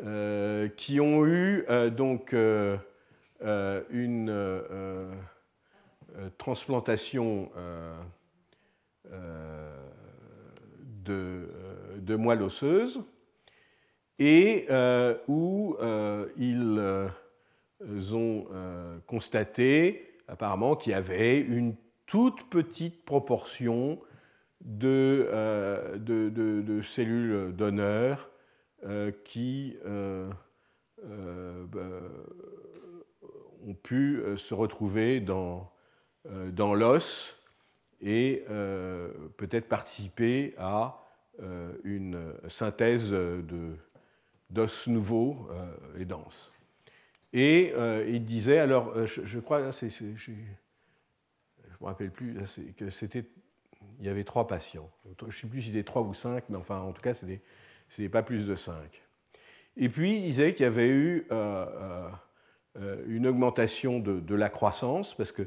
euh, qui ont eu euh, donc euh, une transplantation de, moelle osseuse et où ils ont constaté apparemment qu'il y avait une toute petite proportion de, de cellules donneurs euh, qui euh, euh, bah, ont pu se retrouver dans, dans l'os et peut-être participer à une synthèse d'os nouveaux et denses. Et il disait, alors je, crois, je ne me rappelle plus, que c'était, il y avait trois patients. Je ne sais plus si c'était trois ou cinq, mais enfin, en tout cas, c'était ce n'est pas plus de 5. Et puis, il disait qu'il y avait eu euh, euh, euh, une augmentation de, la croissance, parce que,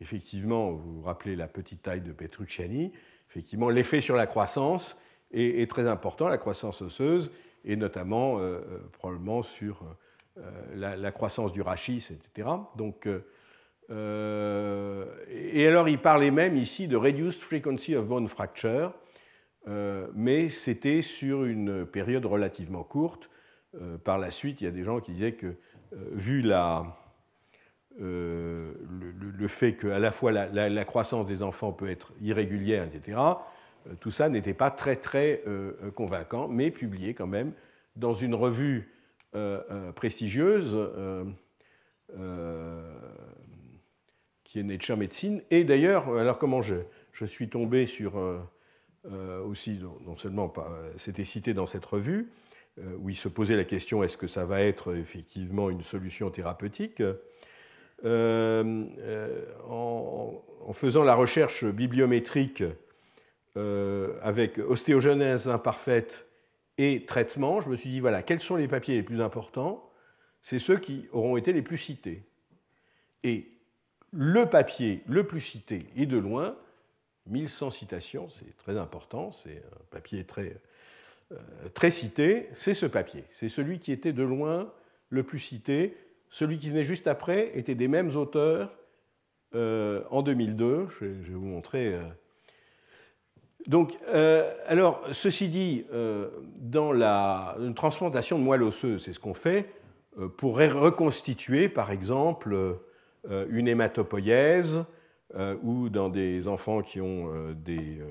effectivement, vous vous rappelez la petite taille de Petrucciani, effectivement, l'effet sur la croissance est, très important, la croissance osseuse, et notamment, probablement, sur la, croissance du rachis, etc. Donc, et alors, il parlait même ici de reduced frequency of bone fracture, euh, mais c'était sur une période relativement courte. Euh, par la suite, il y a des gens qui disaient que, euh, vu la, le, fait qu'à à la fois la, croissance des enfants peut être irrégulière, etc., tout ça n'était pas très très convaincant, mais publié quand même dans une revue prestigieuse qui est Nature Medicine. Et d'ailleurs, alors comment je, je suis tombé sur, euh, aussi, non seulement euh, c'était cité dans cette revue, euh, où il se posait la question est-ce que ça va être effectivement une solution thérapeutique en, faisant la recherche bibliométrique avec ostéogenèse imparfaite et traitement, je me suis dit voilà, quels sont les papiers les plus importants C'est ceux qui auront été les plus cités. Et le papier le plus cité, est de loin, 1100 citations, c'est très important, c'est un papier très, euh, très cité, c'est ce papier. C'est celui qui était de loin le plus cité. Celui qui venait juste après était des mêmes auteurs euh, en 2002. Je, vais vous montrer. Euh. Donc, alors, ceci dit, dans la une transplantation de moelle osseuse, c'est ce qu'on fait pour reconstituer, par exemple, une hématopoïèse euh, ou dans des enfants qui ont euh, des euh,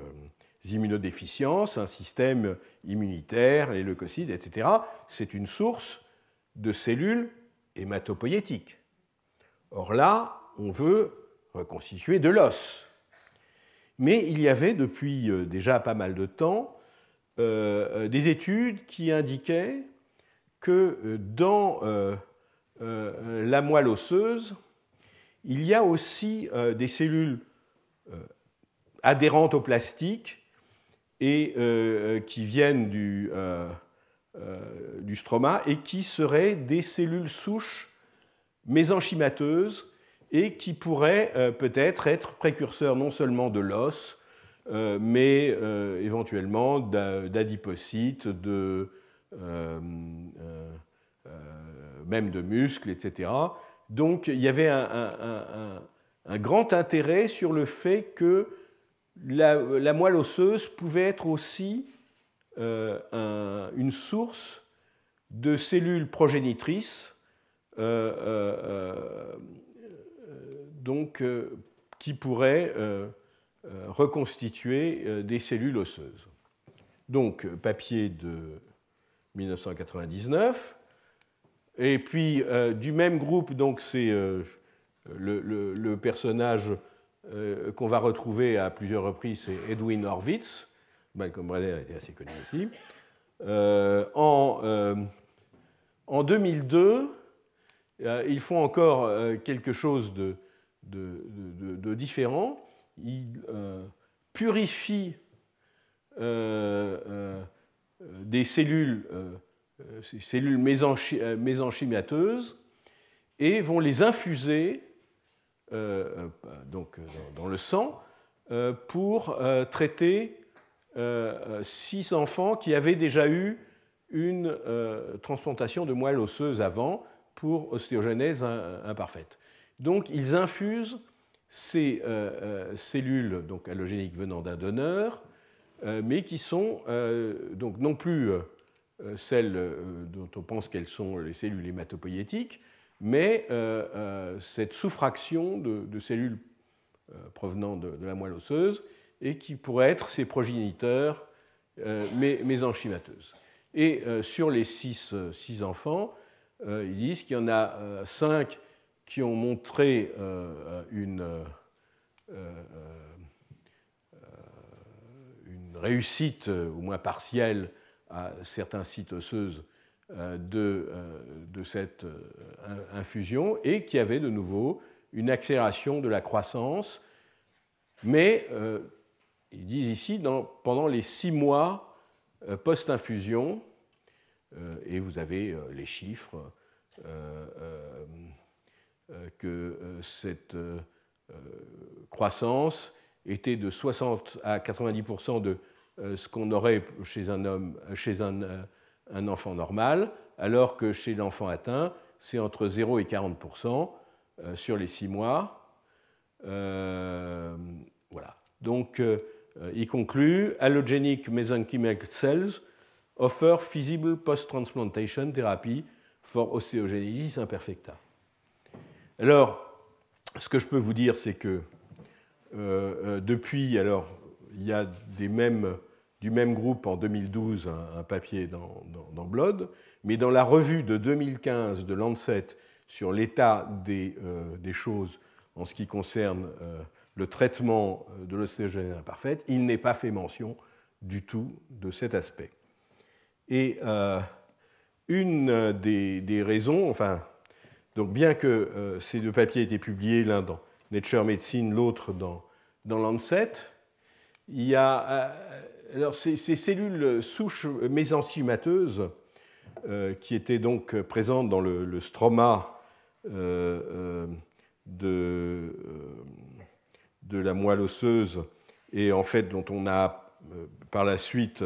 immunodéficiences, un système immunitaire, les leucocytes, etc., c'est une source de cellules hématopoïétiques. Or là, on veut reconstituer de l'os. Mais il y avait depuis déjà pas mal de temps des études qui indiquaient que dans la moelle osseuse, il y a aussi euh, des cellules euh, adhérentes au plastique et euh, qui viennent du, stroma et qui seraient des cellules souches mésenchymateuses et qui pourraient peut-être être précurseurs non seulement de l'os, mais éventuellement d'adipocytes, même de muscles, etc. Donc il y avait un, grand intérêt sur le fait que la, moelle osseuse pouvait être aussi euh, une source de cellules progénitrices, euh, euh, donc qui pourraient reconstituer des cellules osseuses. Donc papier de 1999. Et puis, euh, du même groupe, donc c'est euh, le, personnage euh, qu'on va retrouver à plusieurs reprises, c'est Edwin Horvitz. Malcolm Brenner était assez connu aussi. En, en, 2002, ils font encore quelque chose de, de, de différent. Ils purifient des cellules euh, cellules euh, mésenchymateuses et vont les infuser euh, donc, dans, le sang pour traiter six enfants qui avaient déjà eu une transplantation de moelle osseuse avant pour ostéogenèse imparfaite. Donc ils infusent ces cellules donc, allogéniques venant d'un donneur, mais qui sont donc non plus euh, celles euh, dont on pense qu'elles sont les cellules hématopoïétiques, mais euh, cette souffraction de, de cellules provenant de, la moelle osseuse et qui pourraient être ses progéniteurs, mais, Et sur les six, enfants, ils disent qu'il y en a cinq qui ont montré une réussite, au moins partielle, à certains sites osseuses euh, de, euh, de, cette euh, infusion et qui avait de nouveau une accélération de la croissance, mais ils disent ici pendant les six mois post-infusion, et vous avez les chiffres que cette croissance était de 60 à 90% de euh, ce qu'on aurait chez un homme, chez euh, un, enfant normal, alors que chez l'enfant atteint, c'est entre 0 et 40 euh, sur les 6 mois. voilà. Donc, il conclut Allogenic mesenchymal cells offer feasible post-transplantation therapy for osteogenesis imperfecta. Alors, ce que je peux vous dire, c'est que depuis, alors, il y a du même groupe en 2012 un, papier dans, dans, Blood, mais dans la revue de 2015 de Lancet sur l'état euh, des, choses en ce qui concerne euh, le traitement euh, de l'ostéogénèse imparfaite, il n'est pas fait mention du tout de cet aspect. Et une des, raisons, enfin, donc bien que ces deux papiers aient été publiés, l'un dans Nature Medicine, l'autre dans, dans Lancet, il y a, euh, alors ces, cellules souches mésenchymateuses euh, qui étaient donc présentes dans le, stroma euh, de, de, la moelle osseuse, et en fait dont on a par la suite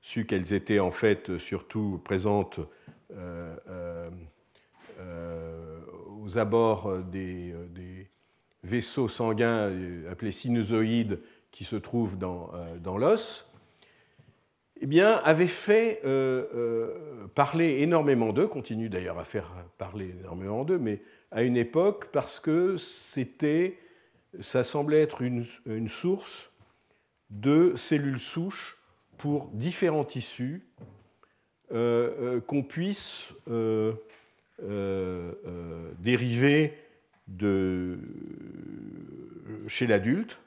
su qu'elles étaient en fait surtout présentes aux abords des vaisseau sanguin euh, appelé sinusoïde qui se trouve dans, euh, l'os, eh bien, avait fait euh, parler énormément d'eux, continue d'ailleurs à faire parler énormément d'eux, mais à une époque parce que c'était, ça semblait être une, source de cellules souches pour différents tissus qu'on puisse dériver de, euh, chez l'adulte.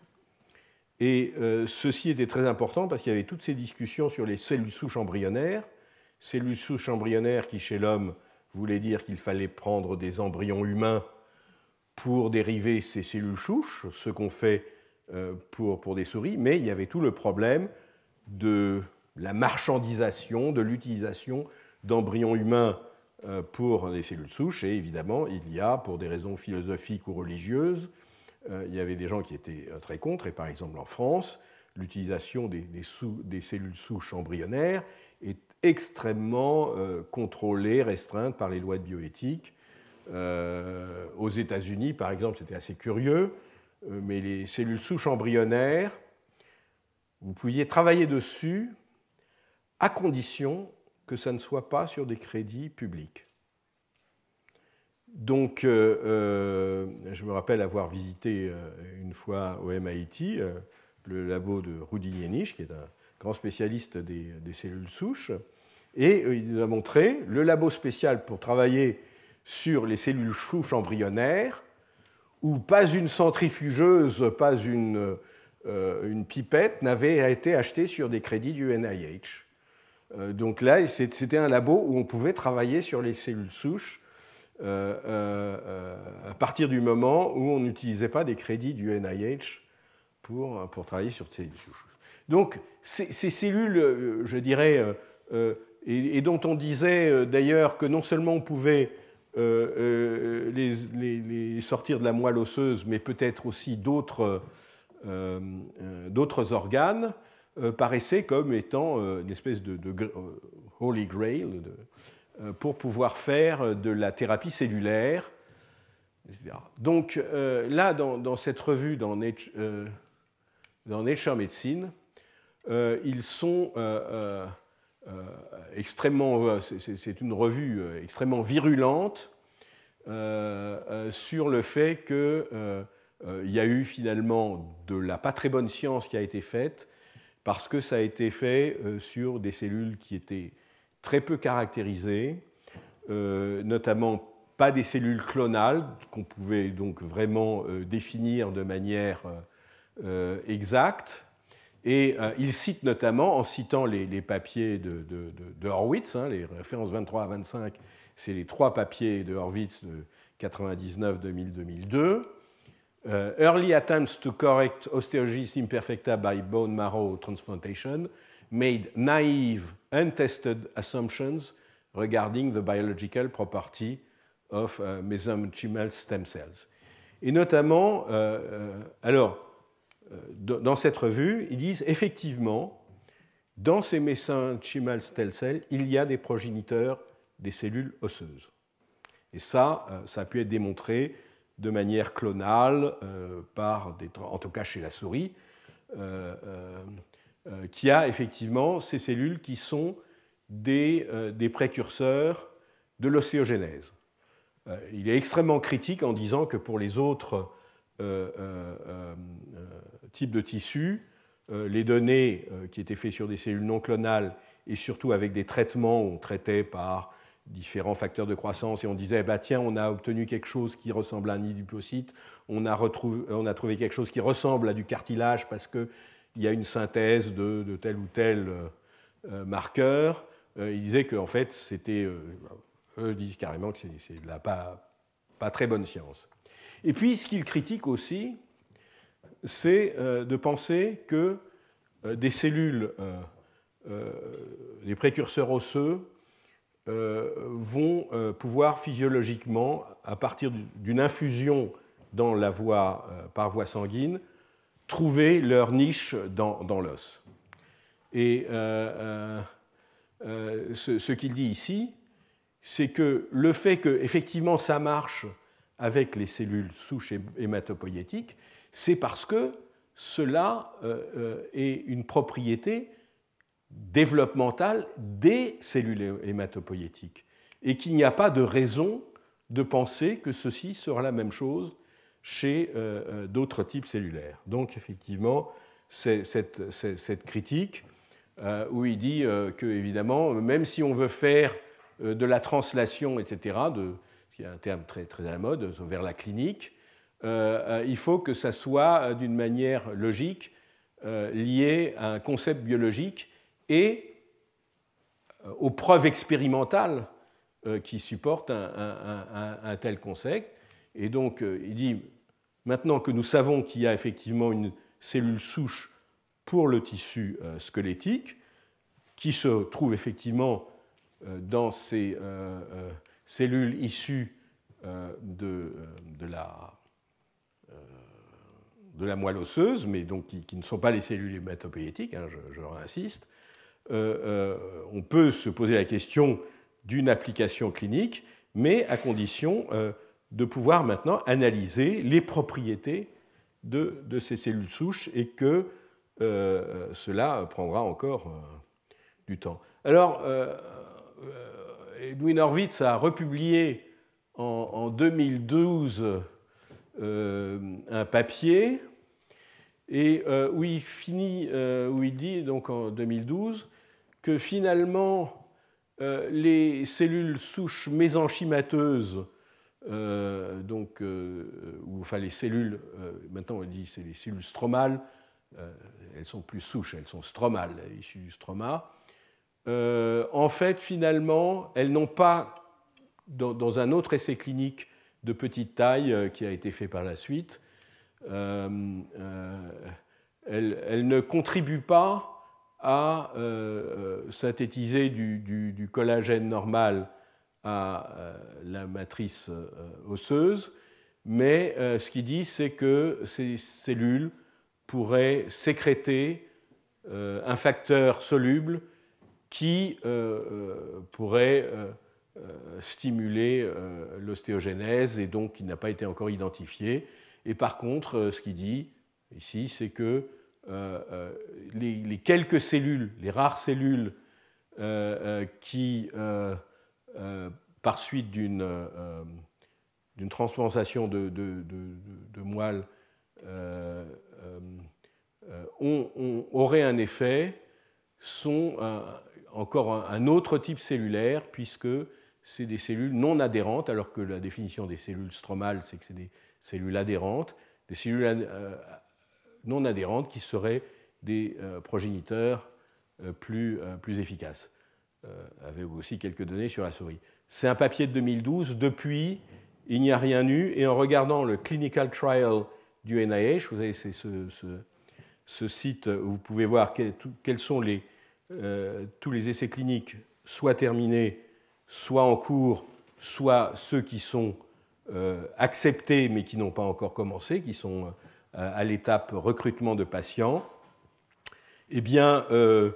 Et euh, ceci était très important parce qu'il y avait toutes ces discussions sur les cellules souches embryonnaires. Cellules souches embryonnaires qui, chez l'homme, voulait dire qu'il fallait prendre des embryons humains pour dériver ces cellules souches, ce qu'on fait euh, pour, pour des souris. Mais il y avait tout le problème de la marchandisation, de l'utilisation d'embryons humains euh, pour les cellules souches. Et évidemment, il y a, pour des raisons philosophiques ou religieuses, euh, il y avait des gens qui étaient euh, très contre, et par exemple en France, l'utilisation des, cellules souches embryonnaires est extrêmement contrôlée, restreinte par les lois de bioéthique. aux États-Unis, par exemple, c'était assez curieux, mais les cellules souches embryonnaires, vous pouviez travailler dessus à condition que ça ne soit pas sur des crédits publics. Donc, euh, euh, je me rappelle avoir visité euh, une fois au MIT le labo de Rudy Yenich, qui est un grand spécialiste des, cellules souches, et il nous a montré le labo spécial pour travailler sur les cellules souches embryonnaires, où pas une centrifugeuse, pas une, une pipette n'avait été achetée sur des crédits du NIH. Euh, donc là, c'était un labo où on pouvait travailler sur les cellules souches euh, euh, à partir du moment où on n'utilisait pas des crédits du NIH pour, pour travailler sur ces cellules souches. Donc ces, cellules, je dirais, et, dont on disait d'ailleurs que non seulement on pouvait les, les, sortir de la moelle osseuse, mais peut-être aussi d'autres organes, euh, paraissait comme étant euh, une espèce de, euh, holy grail pour pouvoir faire de la thérapie cellulaire. Donc là, dans, cette revue, dans Nature, dans Nature Medicine, ils sont extrêmement, c'est une revue extrêmement virulente sur le fait que il y a eu finalement de la pas très bonne science qui a été faite parce que ça a été fait euh, sur des cellules qui étaient très peu caractérisées, euh, notamment pas des cellules clonales qu'on pouvait donc vraiment euh, définir de manière exacte. Et il cite notamment, en citant les, papiers de, Horwitz, hein, les références 23 à 25, c'est les trois papiers de Horwitz de 99, 2000, 2002, euh, early attempts to correct osteogenesis imperfecta by bone marrow transplantation made naive, untested assumptions regarding the biological property of euh, mesenchymal stem cells. Et notamment, euh, alors, dans cette revue, ils disent effectivement, dans ces mesenchymal stem cells, il y a des progéniteurs des cellules osseuses. Et ça, ça a pu être démontré de manière clonale, euh, par des, en tout cas chez la souris, euh, euh, qui a effectivement ces cellules qui sont des, des précurseurs de l'océogénèse. il est extrêmement critique en disant que pour les autres types de tissus, les données qui étaient faites sur des cellules non clonales et surtout avec des traitements où on traitait par différents facteurs de croissance et on disait, bah, tiens, on a obtenu quelque chose qui ressemble à un adipocyte, on a, retrouvé, on a trouvé quelque chose qui ressemble à du cartilage parce qu'il y a une synthèse de, de tel ou tel euh, euh, marqueur. Ils euh, il disait qu'en fait, c'était... eux disent carrément que c'est de la pas, pas très bonne science. Et puis, ce qu'ils critiquent aussi, c'est de penser que des cellules, des précurseurs osseux, euh, vont euh, pouvoir physiologiquement, à partir d'une infusion dans la voie, euh, par voie sanguine, trouver leur niche dans, dans l'os. Et ce, qu'il dit ici, c'est que le fait que effectivement ça marche avec les cellules souches hématopoïétiques, c'est parce que cela est une propriété développemental des cellules hématopoïétiques et qu'il n'y a pas de raison de penser que ceci sera la même chose chez euh, euh, d'autres types cellulaires. Donc effectivement, c'est cette, critique euh, où il dit que évidemment, même si on veut faire de la translation, etc., de, qui est un terme très, très à la mode, vers la clinique, il faut que ça soit d'une manière logique lié à un concept biologique et euh, aux preuves expérimentales euh, qui supportent un, tel concept. Et donc, euh, il dit, maintenant que nous savons qu'il y a effectivement une cellule souche pour le tissu squelettique, qui se trouve effectivement dans ces cellules issues de, la, moelle osseuse, mais donc qui, ne sont pas les cellules hématopoïétiques, hein, je, je réinsiste, euh, euh, on peut se poser la question d'une application clinique, mais à condition euh, de pouvoir maintenant analyser les propriétés de, ces cellules souches et que cela prendra encore du temps. Alors, Edwin Horvitz a republié en, 2012 un papier et où il dit donc en 2012, que finalement euh, les cellules souches mésenchymateuses, euh, donc, euh, euh, ou enfin les cellules, maintenant on dit c'est les cellules stromales, elles sont plus souches, elles sont stromales, issues du stroma. en fait, finalement, elles n'ont pas, dans, un autre essai clinique de petite taille qui a été fait par la suite, elles, ne contribuent pas à euh, euh, synthétiser du, collagène normal à euh, la matrice osseuse, mais ce qu'il dit, c'est que ces cellules pourraient sécréter un facteur soluble qui pourrait stimuler l'ostéogénèse et donc qui n'a pas été encore identifié. Et par contre, ce qu'il dit ici, c'est que euh, euh, les, quelques cellules, les rares cellules euh, qui, par suite d'une d'une transplantation de, moelle auraient un effet, sont encore un, autre type cellulaire, puisque c'est des cellules non adhérentes, alors que la définition des cellules stromales, c'est que c'est des cellules adhérentes. Des cellules non adhérentes qui seraient des euh, progéniteurs euh, plus, euh, plus efficaces. Avez vous aussi quelques données sur la souris. C'est un papier de 2012. Depuis, il n'y a rien eu. Et en regardant le clinical trial du NIH, vous avez ce, site où vous pouvez voir quels sont les, tous les essais cliniques, soit terminés, soit en cours, soit ceux qui sont acceptés mais qui n'ont pas encore commencé, qui sont euh, à l'étape recrutement de patients, eh bien, euh,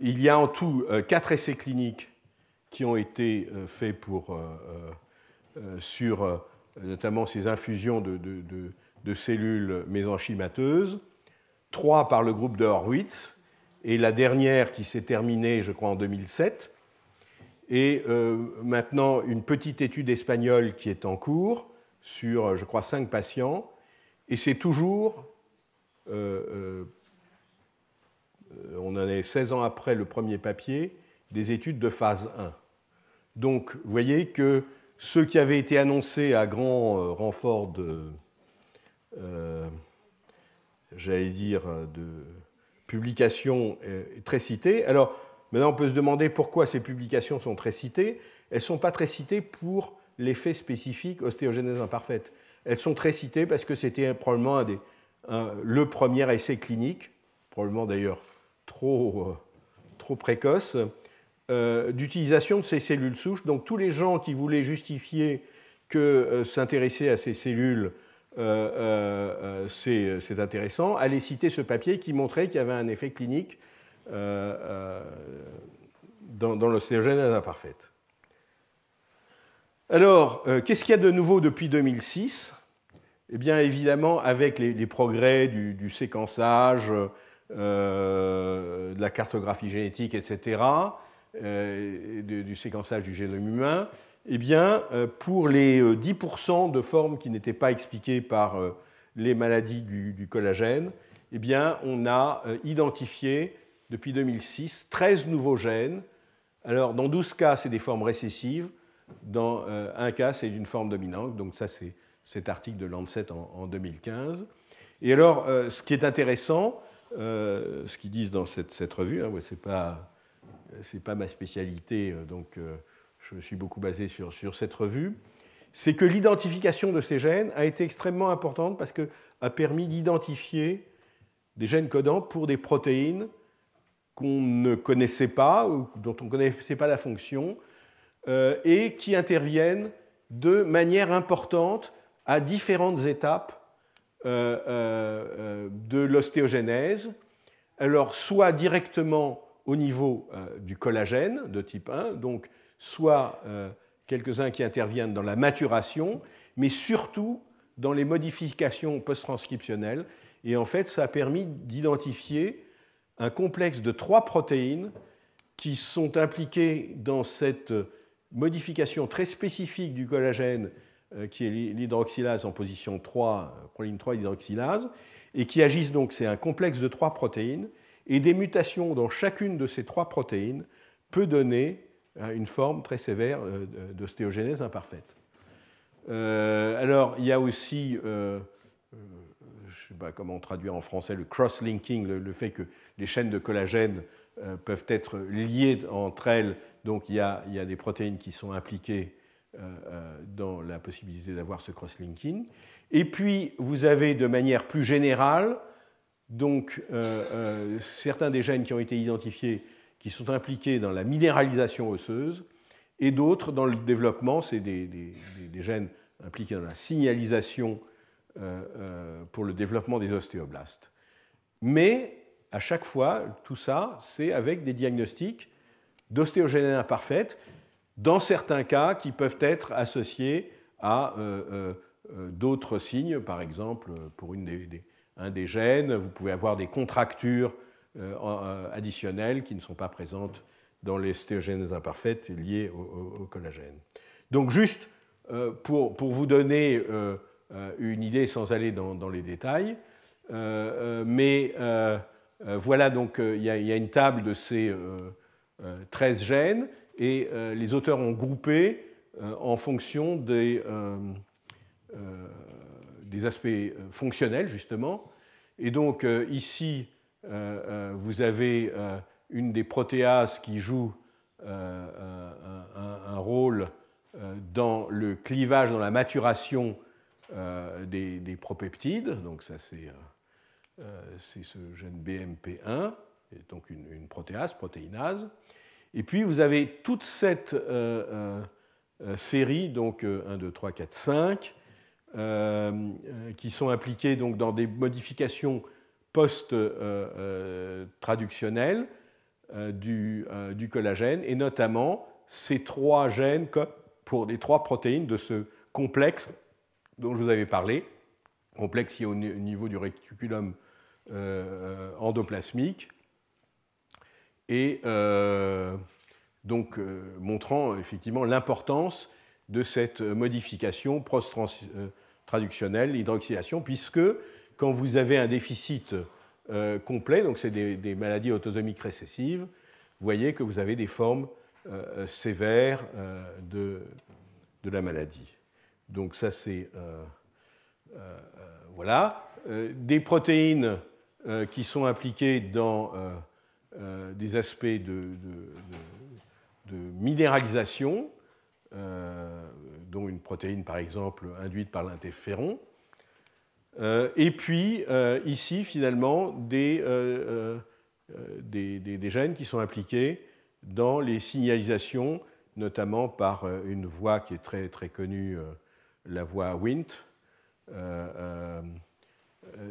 il y a en tout euh, quatre essais cliniques qui ont été faits pour, sur notamment ces infusions de, cellules mésenchymateuses, trois par le groupe de Horwitz, et la dernière qui s'est terminée, je crois, en 2007, et maintenant une petite étude espagnole qui est en cours sur, je crois, cinq patients, et c'est toujours, euh, euh, on en est 16 ans après le premier papier, des études de phase 1. Donc, vous voyez que ceux qui avaient été annoncés à grand euh, renfort de, j'allais dire, de publications très citées, alors maintenant on peut se demander pourquoi ces publications sont très citées. Elles ne sont pas très citées pour l'effet spécifique ostéogénèse imparfaite. Elles sont très citées parce que c'était probablement le premier essai clinique, probablement d'ailleurs trop, euh, trop précoce, euh, d'utilisation de ces cellules souches. Donc tous les gens qui voulaient justifier que euh, s'intéresser à ces cellules, c'est intéressant, allaient citer ce papier qui montrait qu'il y avait un effet clinique dans, dans l'ostéogène imparfaite. Alors, euh, qu'est-ce qu'il y a de nouveau depuis 2006 Eh bien, évidemment, avec les, progrès du, séquençage, euh, de la cartographie génétique, etc., euh, du séquençage du génome humain, eh bien, pour les 10% de formes qui n'étaient pas expliquées par les maladies du, du collagène, eh bien, on a identifié depuis 2006 13 nouveaux gènes. Alors, dans 12 cas, c'est des formes récessives dans euh, un cas, c'est d'une forme dominante. Donc ça, c'est cet article de Lancet en, 2015. Et alors, euh, ce qui est intéressant, euh, ce qu'ils disent dans cette, revue, hein, ce n'est pas pas ma spécialité, donc je me suis beaucoup basé sur, sur cette revue, c'est que l'identification de ces gènes a été extrêmement importante parce que a permis d'identifier des gènes codants pour des protéines qu'on ne connaissait pas ou dont on ne connaissait pas la fonction, euh, et qui interviennent de manière importante à différentes étapes euh, euh, de l'ostéogenèse. Alors, soit directement au niveau du collagène de type 1, donc soit quelques-uns qui interviennent dans la maturation, mais surtout dans les modifications post-transcriptionnelles. Et en fait, ça a permis d'identifier un complexe de trois protéines qui sont impliquées dans cette modification très spécifique du collagène euh, qui est l'hydroxylase en position 3, euh, proline 3 hydroxylase, et qui agissent donc, c'est un complexe de trois protéines, et des mutations dans chacune de ces trois protéines peut donner euh, une forme très sévère d'ostéogénèse imparfaite. alors, il y a aussi, je ne sais pas comment traduire en français, le cross-linking, le, fait que les chaînes de collagène peuvent être liées entre elles donc il y, a, des protéines qui sont impliquées euh, euh, dans la possibilité d'avoir ce cross-linking. Et puis vous avez de manière plus générale donc euh, certains des gènes qui ont été identifiés qui sont impliqués dans la minéralisation osseuse et d'autres dans le développement, c'est des, des, gènes impliqués dans la signalisation pour le développement des ostéoblastes. Mais à chaque fois, tout ça, c'est avec des diagnostics d'ostéogénèse imparfaite, dans certains cas qui peuvent être associés à euh, euh, euh, d'autres signes, par exemple pour une des, un des gènes, vous pouvez avoir des contractures additionnelles qui ne sont pas présentes dans les stéogènes imparfaites liées au, collagène. Donc juste pour, vous donner une idée sans aller dans, les détails, mais voilà donc il y, a une table de ces 13 euh, gènes et euh, les auteurs ont groupé euh, en fonction des, des aspects fonctionnels, justement. Et donc ici, vous avez une des protéases qui joue un, rôle dans le clivage, dans la maturation des, des, propeptides. Donc ça, c'est ce gène BMP1 donc une, protéase, protéinase. Et puis vous avez toute cette euh, euh, euh, série, donc 1, 2, 3, 4, 5, qui sont impliquées donc, dans des modifications post-traductionnelles du, du, collagène, et notamment ces trois gènes pour les trois protéines de ce complexe dont je vous avais parlé, complexe qui est au niveau du réticulum endoplasmique, et euh, donc euh, montrant effectivement l'importance de cette modification post-traductionnelle, euh, l'hydroxylation, puisque quand vous avez un déficit complet, donc c'est des, maladies autosomiques récessives, vous voyez que vous avez des formes sévères de, de, la maladie. Donc ça c'est... voilà. des protéines qui sont impliquées dans euh, des aspects de, minéralisation, euh, dont une protéine par exemple induite par l'interféron. Euh, et puis ici finalement des, des, gènes qui sont impliqués dans les signalisations, notamment par une voie qui est très, très connue, la voie Wnt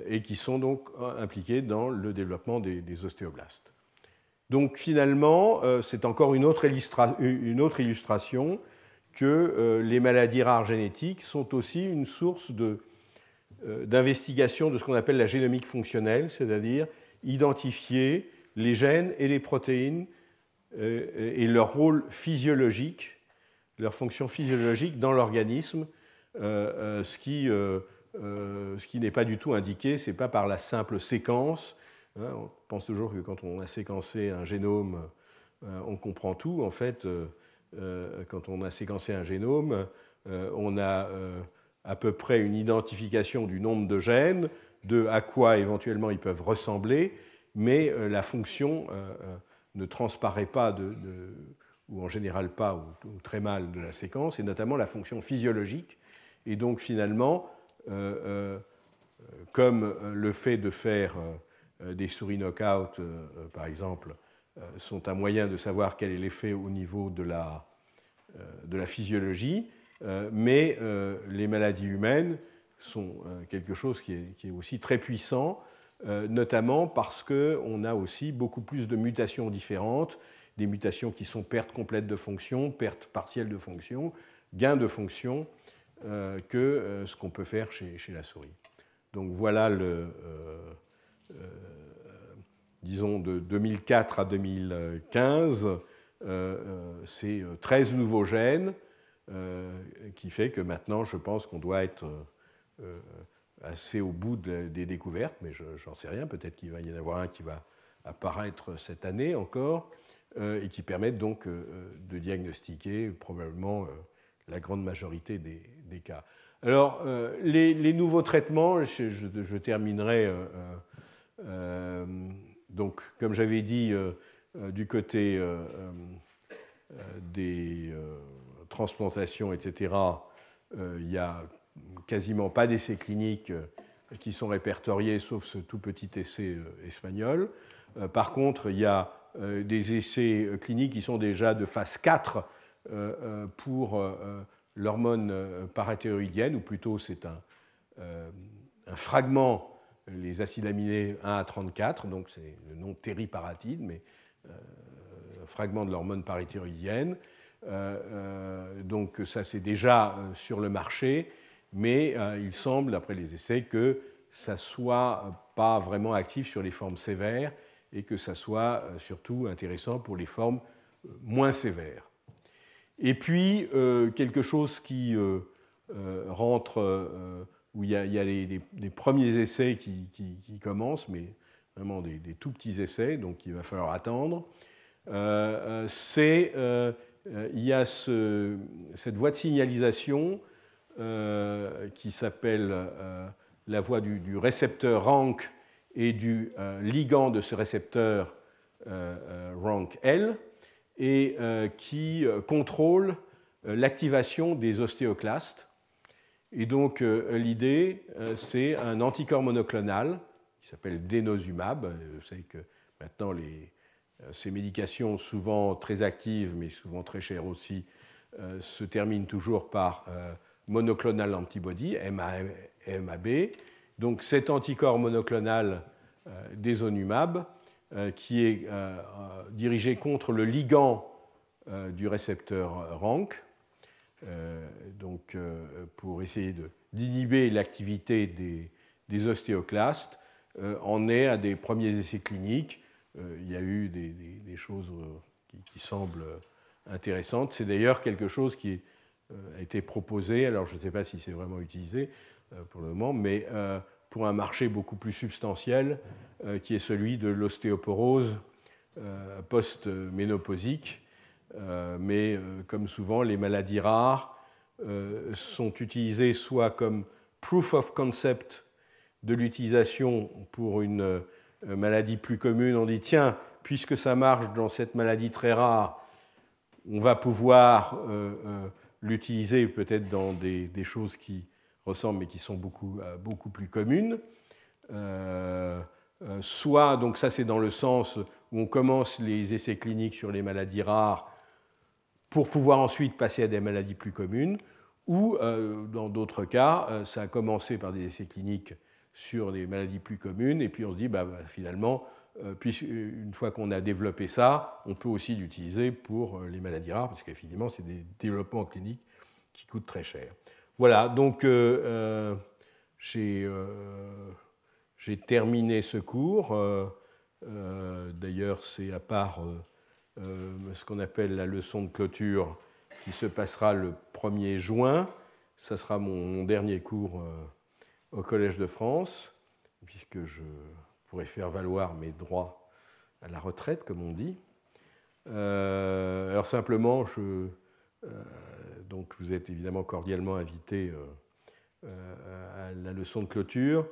et qui sont donc impliqués dans le développement des, des ostéoblastes. Donc finalement, euh, c'est encore une autre, illustration que euh, les maladies rares génétiques sont aussi une source euh, d'investigation de, ce qu'on appelle la génomique fonctionnelle, c'est-à-dire identifier les gènes et les protéines et leur rôle physiologique, leur fonction physiologique dans l'organisme, ce qui, ce qui n'est pas du tout indiqué, ce n'est pas par la simple séquence, Hein, on pense toujours que quand on a séquencé un génome, euh, on comprend tout. En fait, euh, euh, quand on a séquencé un génome, on a à peu près une identification du nombre de gènes, de à quoi éventuellement ils peuvent ressembler, mais la fonction ne transparaît pas, ou en général pas, ou, très mal de la séquence, et notamment la fonction physiologique. Et donc finalement, comme le fait de faire euh, des souris knockout, euh, euh, par exemple, sont un moyen de savoir quel est l'effet au niveau de la, de la physiologie, mais les maladies humaines sont quelque chose qui est, aussi très puissant, notamment parce qu'on a aussi beaucoup plus de mutations différentes, des mutations qui sont perte complète de fonction, perte partielle de fonction, gain de fonction, que ce qu'on peut faire chez, chez, la souris. Donc voilà le... Euh, disons de 2004 à 2015, euh, euh, c'est 13 nouveaux gènes, qui fait que maintenant, je pense qu'on doit être assez au bout des découvertes, mais je sais rien, peut-être qu'il va y en avoir un qui va apparaître cette année encore, et qui permettent donc de diagnostiquer probablement la grande majorité des, cas. Alors, les, nouveaux traitements, je terminerai euh, donc, comme j'avais dit, euh, euh, du côté des transplantations, etc., il n'y a quasiment pas d'essais cliniques qui sont répertoriés, sauf ce tout petit essai espagnol. Par contre, il y a des essais cliniques qui sont déjà de phase 4 pour l'hormone parathyroïdienne, ou plutôt c'est un, un, fragment les acides aminés 1 à 34, donc c'est le nom teriparatide, mais euh, fragment de l'hormone parathyroïdienne. Euh, euh, donc ça c'est déjà euh, sur le marché, mais il semble, après les essais, que ça soit pas vraiment actif sur les formes sévères et que ça soit surtout intéressant pour les formes moins sévères. Et puis, quelque chose qui rentre où il y a, les, premiers essais qui, commencent, mais vraiment des, tout petits essais, donc il va falloir attendre. Euh, euh, c'est euh, il y a ce, cette voie de signalisation qui s'appelle la voie du, du, récepteur rank et du ligand de ce récepteur rank L et qui contrôle l'activation des ostéoclastes et donc euh, l'idée, euh, c'est un anticorps monoclonal qui s'appelle denosumab. Euh, vous savez que maintenant, ces médications, souvent très actives, mais souvent très chères aussi, se terminent toujours par monoclonal antibody, MAB. Donc cet anticorps monoclonal euh, denosumab, qui est dirigé contre le ligand du récepteur RANK, euh, donc, euh, pour essayer d'inhiber l'activité des, ostéoclastes, euh, on est à des premiers essais cliniques. il y a eu des, choses qui, semblent intéressantes. C'est d'ailleurs quelque chose qui a été proposé, alors je ne sais pas si c'est vraiment utilisé pour le moment, mais pour un marché beaucoup plus substantiel qui est celui de l'ostéoporose post-ménopausique euh, mais euh, comme souvent, les maladies rares euh, sont utilisées soit comme proof of concept de l'utilisation pour une maladie plus commune. On dit, tiens, puisque ça marche dans cette maladie très rare, on va pouvoir l'utiliser peut-être dans des, choses qui ressemblent mais qui sont beaucoup, beaucoup plus communes. soit, donc ça c'est dans le sens où on commence les essais cliniques sur les maladies rares pour pouvoir ensuite passer à des maladies plus communes, ou euh, dans d'autres cas, euh, ça a commencé par des essais cliniques sur des maladies plus communes, et puis on se dit, bah, bah finalement, euh, une fois qu'on a développé ça, on peut aussi l'utiliser pour les maladies rares, parce qu'effectivement, c'est des développements cliniques qui coûtent très cher. Voilà, donc j'ai terminé ce cours. D'ailleurs, c'est à part euh, ce qu'on appelle la leçon de clôture qui se passera le 1er juin. Ça sera mon, dernier cours euh, au Collège de France, puisque je pourrai faire valoir mes droits à la retraite, comme on dit. Euh, alors simplement, je, donc vous êtes évidemment cordialement invité à la leçon de clôture,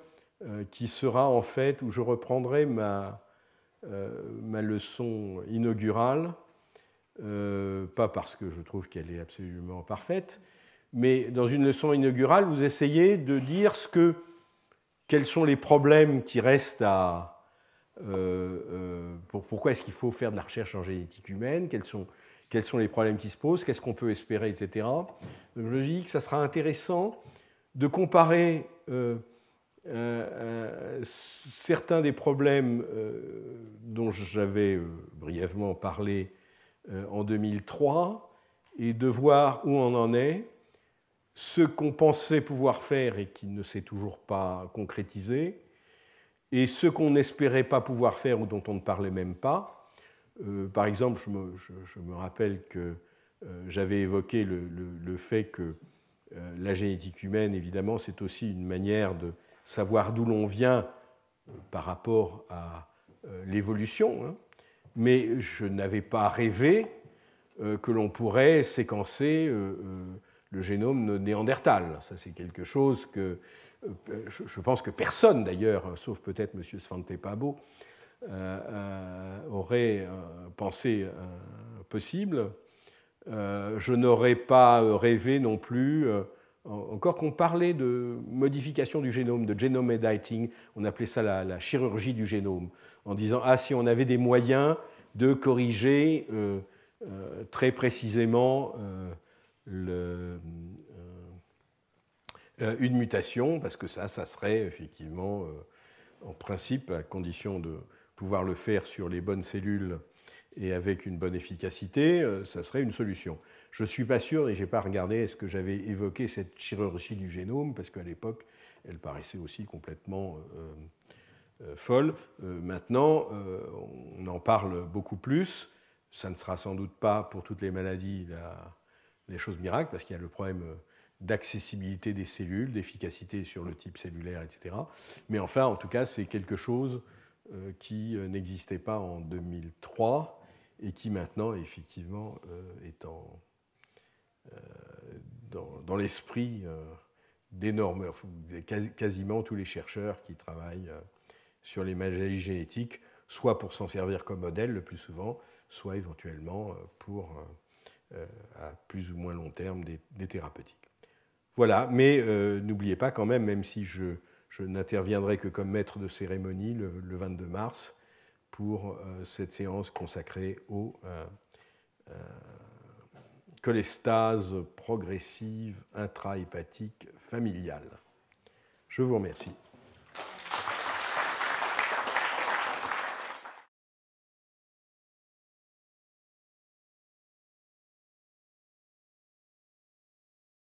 qui sera en fait où je reprendrai ma, euh, ma leçon inaugurale, euh, pas parce que je trouve qu'elle est absolument parfaite, mais dans une leçon inaugurale, vous essayez de dire ce que, quels sont les problèmes qui restent à... Euh, pourquoi est-ce qu'il faut faire de la recherche en génétique humaine quels sont, quels sont les problèmes qui se posent, qu'est-ce qu'on peut espérer, etc. Donc je dis que ça sera intéressant de comparer euh, euh, certains des problèmes euh, dont j'avais brièvement parlé en 2003 et de voir où on en est, ce qu'on pensait pouvoir faire et qui ne s'est toujours pas concrétisé, et ce qu'on n'espérait pas pouvoir faire ou dont on ne parlait même pas. par exemple, je me, rappelle que j'avais évoqué le, fait que la génétique humaine, évidemment, c'est aussi une manière de savoir d'où l'on vient euh, par rapport à euh, l'évolution, hein. mais je n'avais pas rêvé euh, que l'on pourrait séquencer le génome néandertal. Ça, c'est quelque chose que je pense que personne d'ailleurs, sauf peut-être M. Svante Pabo, aurait pensé possible. je n'aurais pas rêvé non plus encore qu'on parlait de modification du génome, de genome editing, on appelait ça la, chirurgie du génome, en disant ah si on avait des moyens de corriger euh, euh, très précisément euh, une mutation, parce que ça, ça serait effectivement en principe, à condition de pouvoir le faire sur les bonnes cellules et avec une bonne efficacité, euh, ça serait une solution. Je ne suis pas sûr, et je n'ai pas regardé, est-ce que j'avais évoqué cette chirurgie du génome, parce qu'à l'époque, elle paraissait aussi complètement euh, euh, folle. maintenant, on en parle beaucoup plus. Ça ne sera sans doute pas pour toutes les maladies les choses miracles, parce qu'il y a le problème d'accessibilité des cellules, d'efficacité sur le type cellulaire, etc. Mais enfin, en tout cas, c'est quelque chose qui n'existait pas en 2003 et qui maintenant, effectivement, euh, est euh, dans, l'esprit euh, d'énormes, quasiment tous les chercheurs qui travaillent sur les maladies génétiques, soit pour s'en servir comme modèle le plus souvent, soit éventuellement pour, à plus ou moins long terme, des, thérapeutiques. Voilà, mais n'oubliez pas quand même, même si je, je n'interviendrai que comme maître de cérémonie le 22 mars, pour euh, cette séance consacrée au euh, euh, cholestase progressive intrahépatique familiale. Je vous remercie.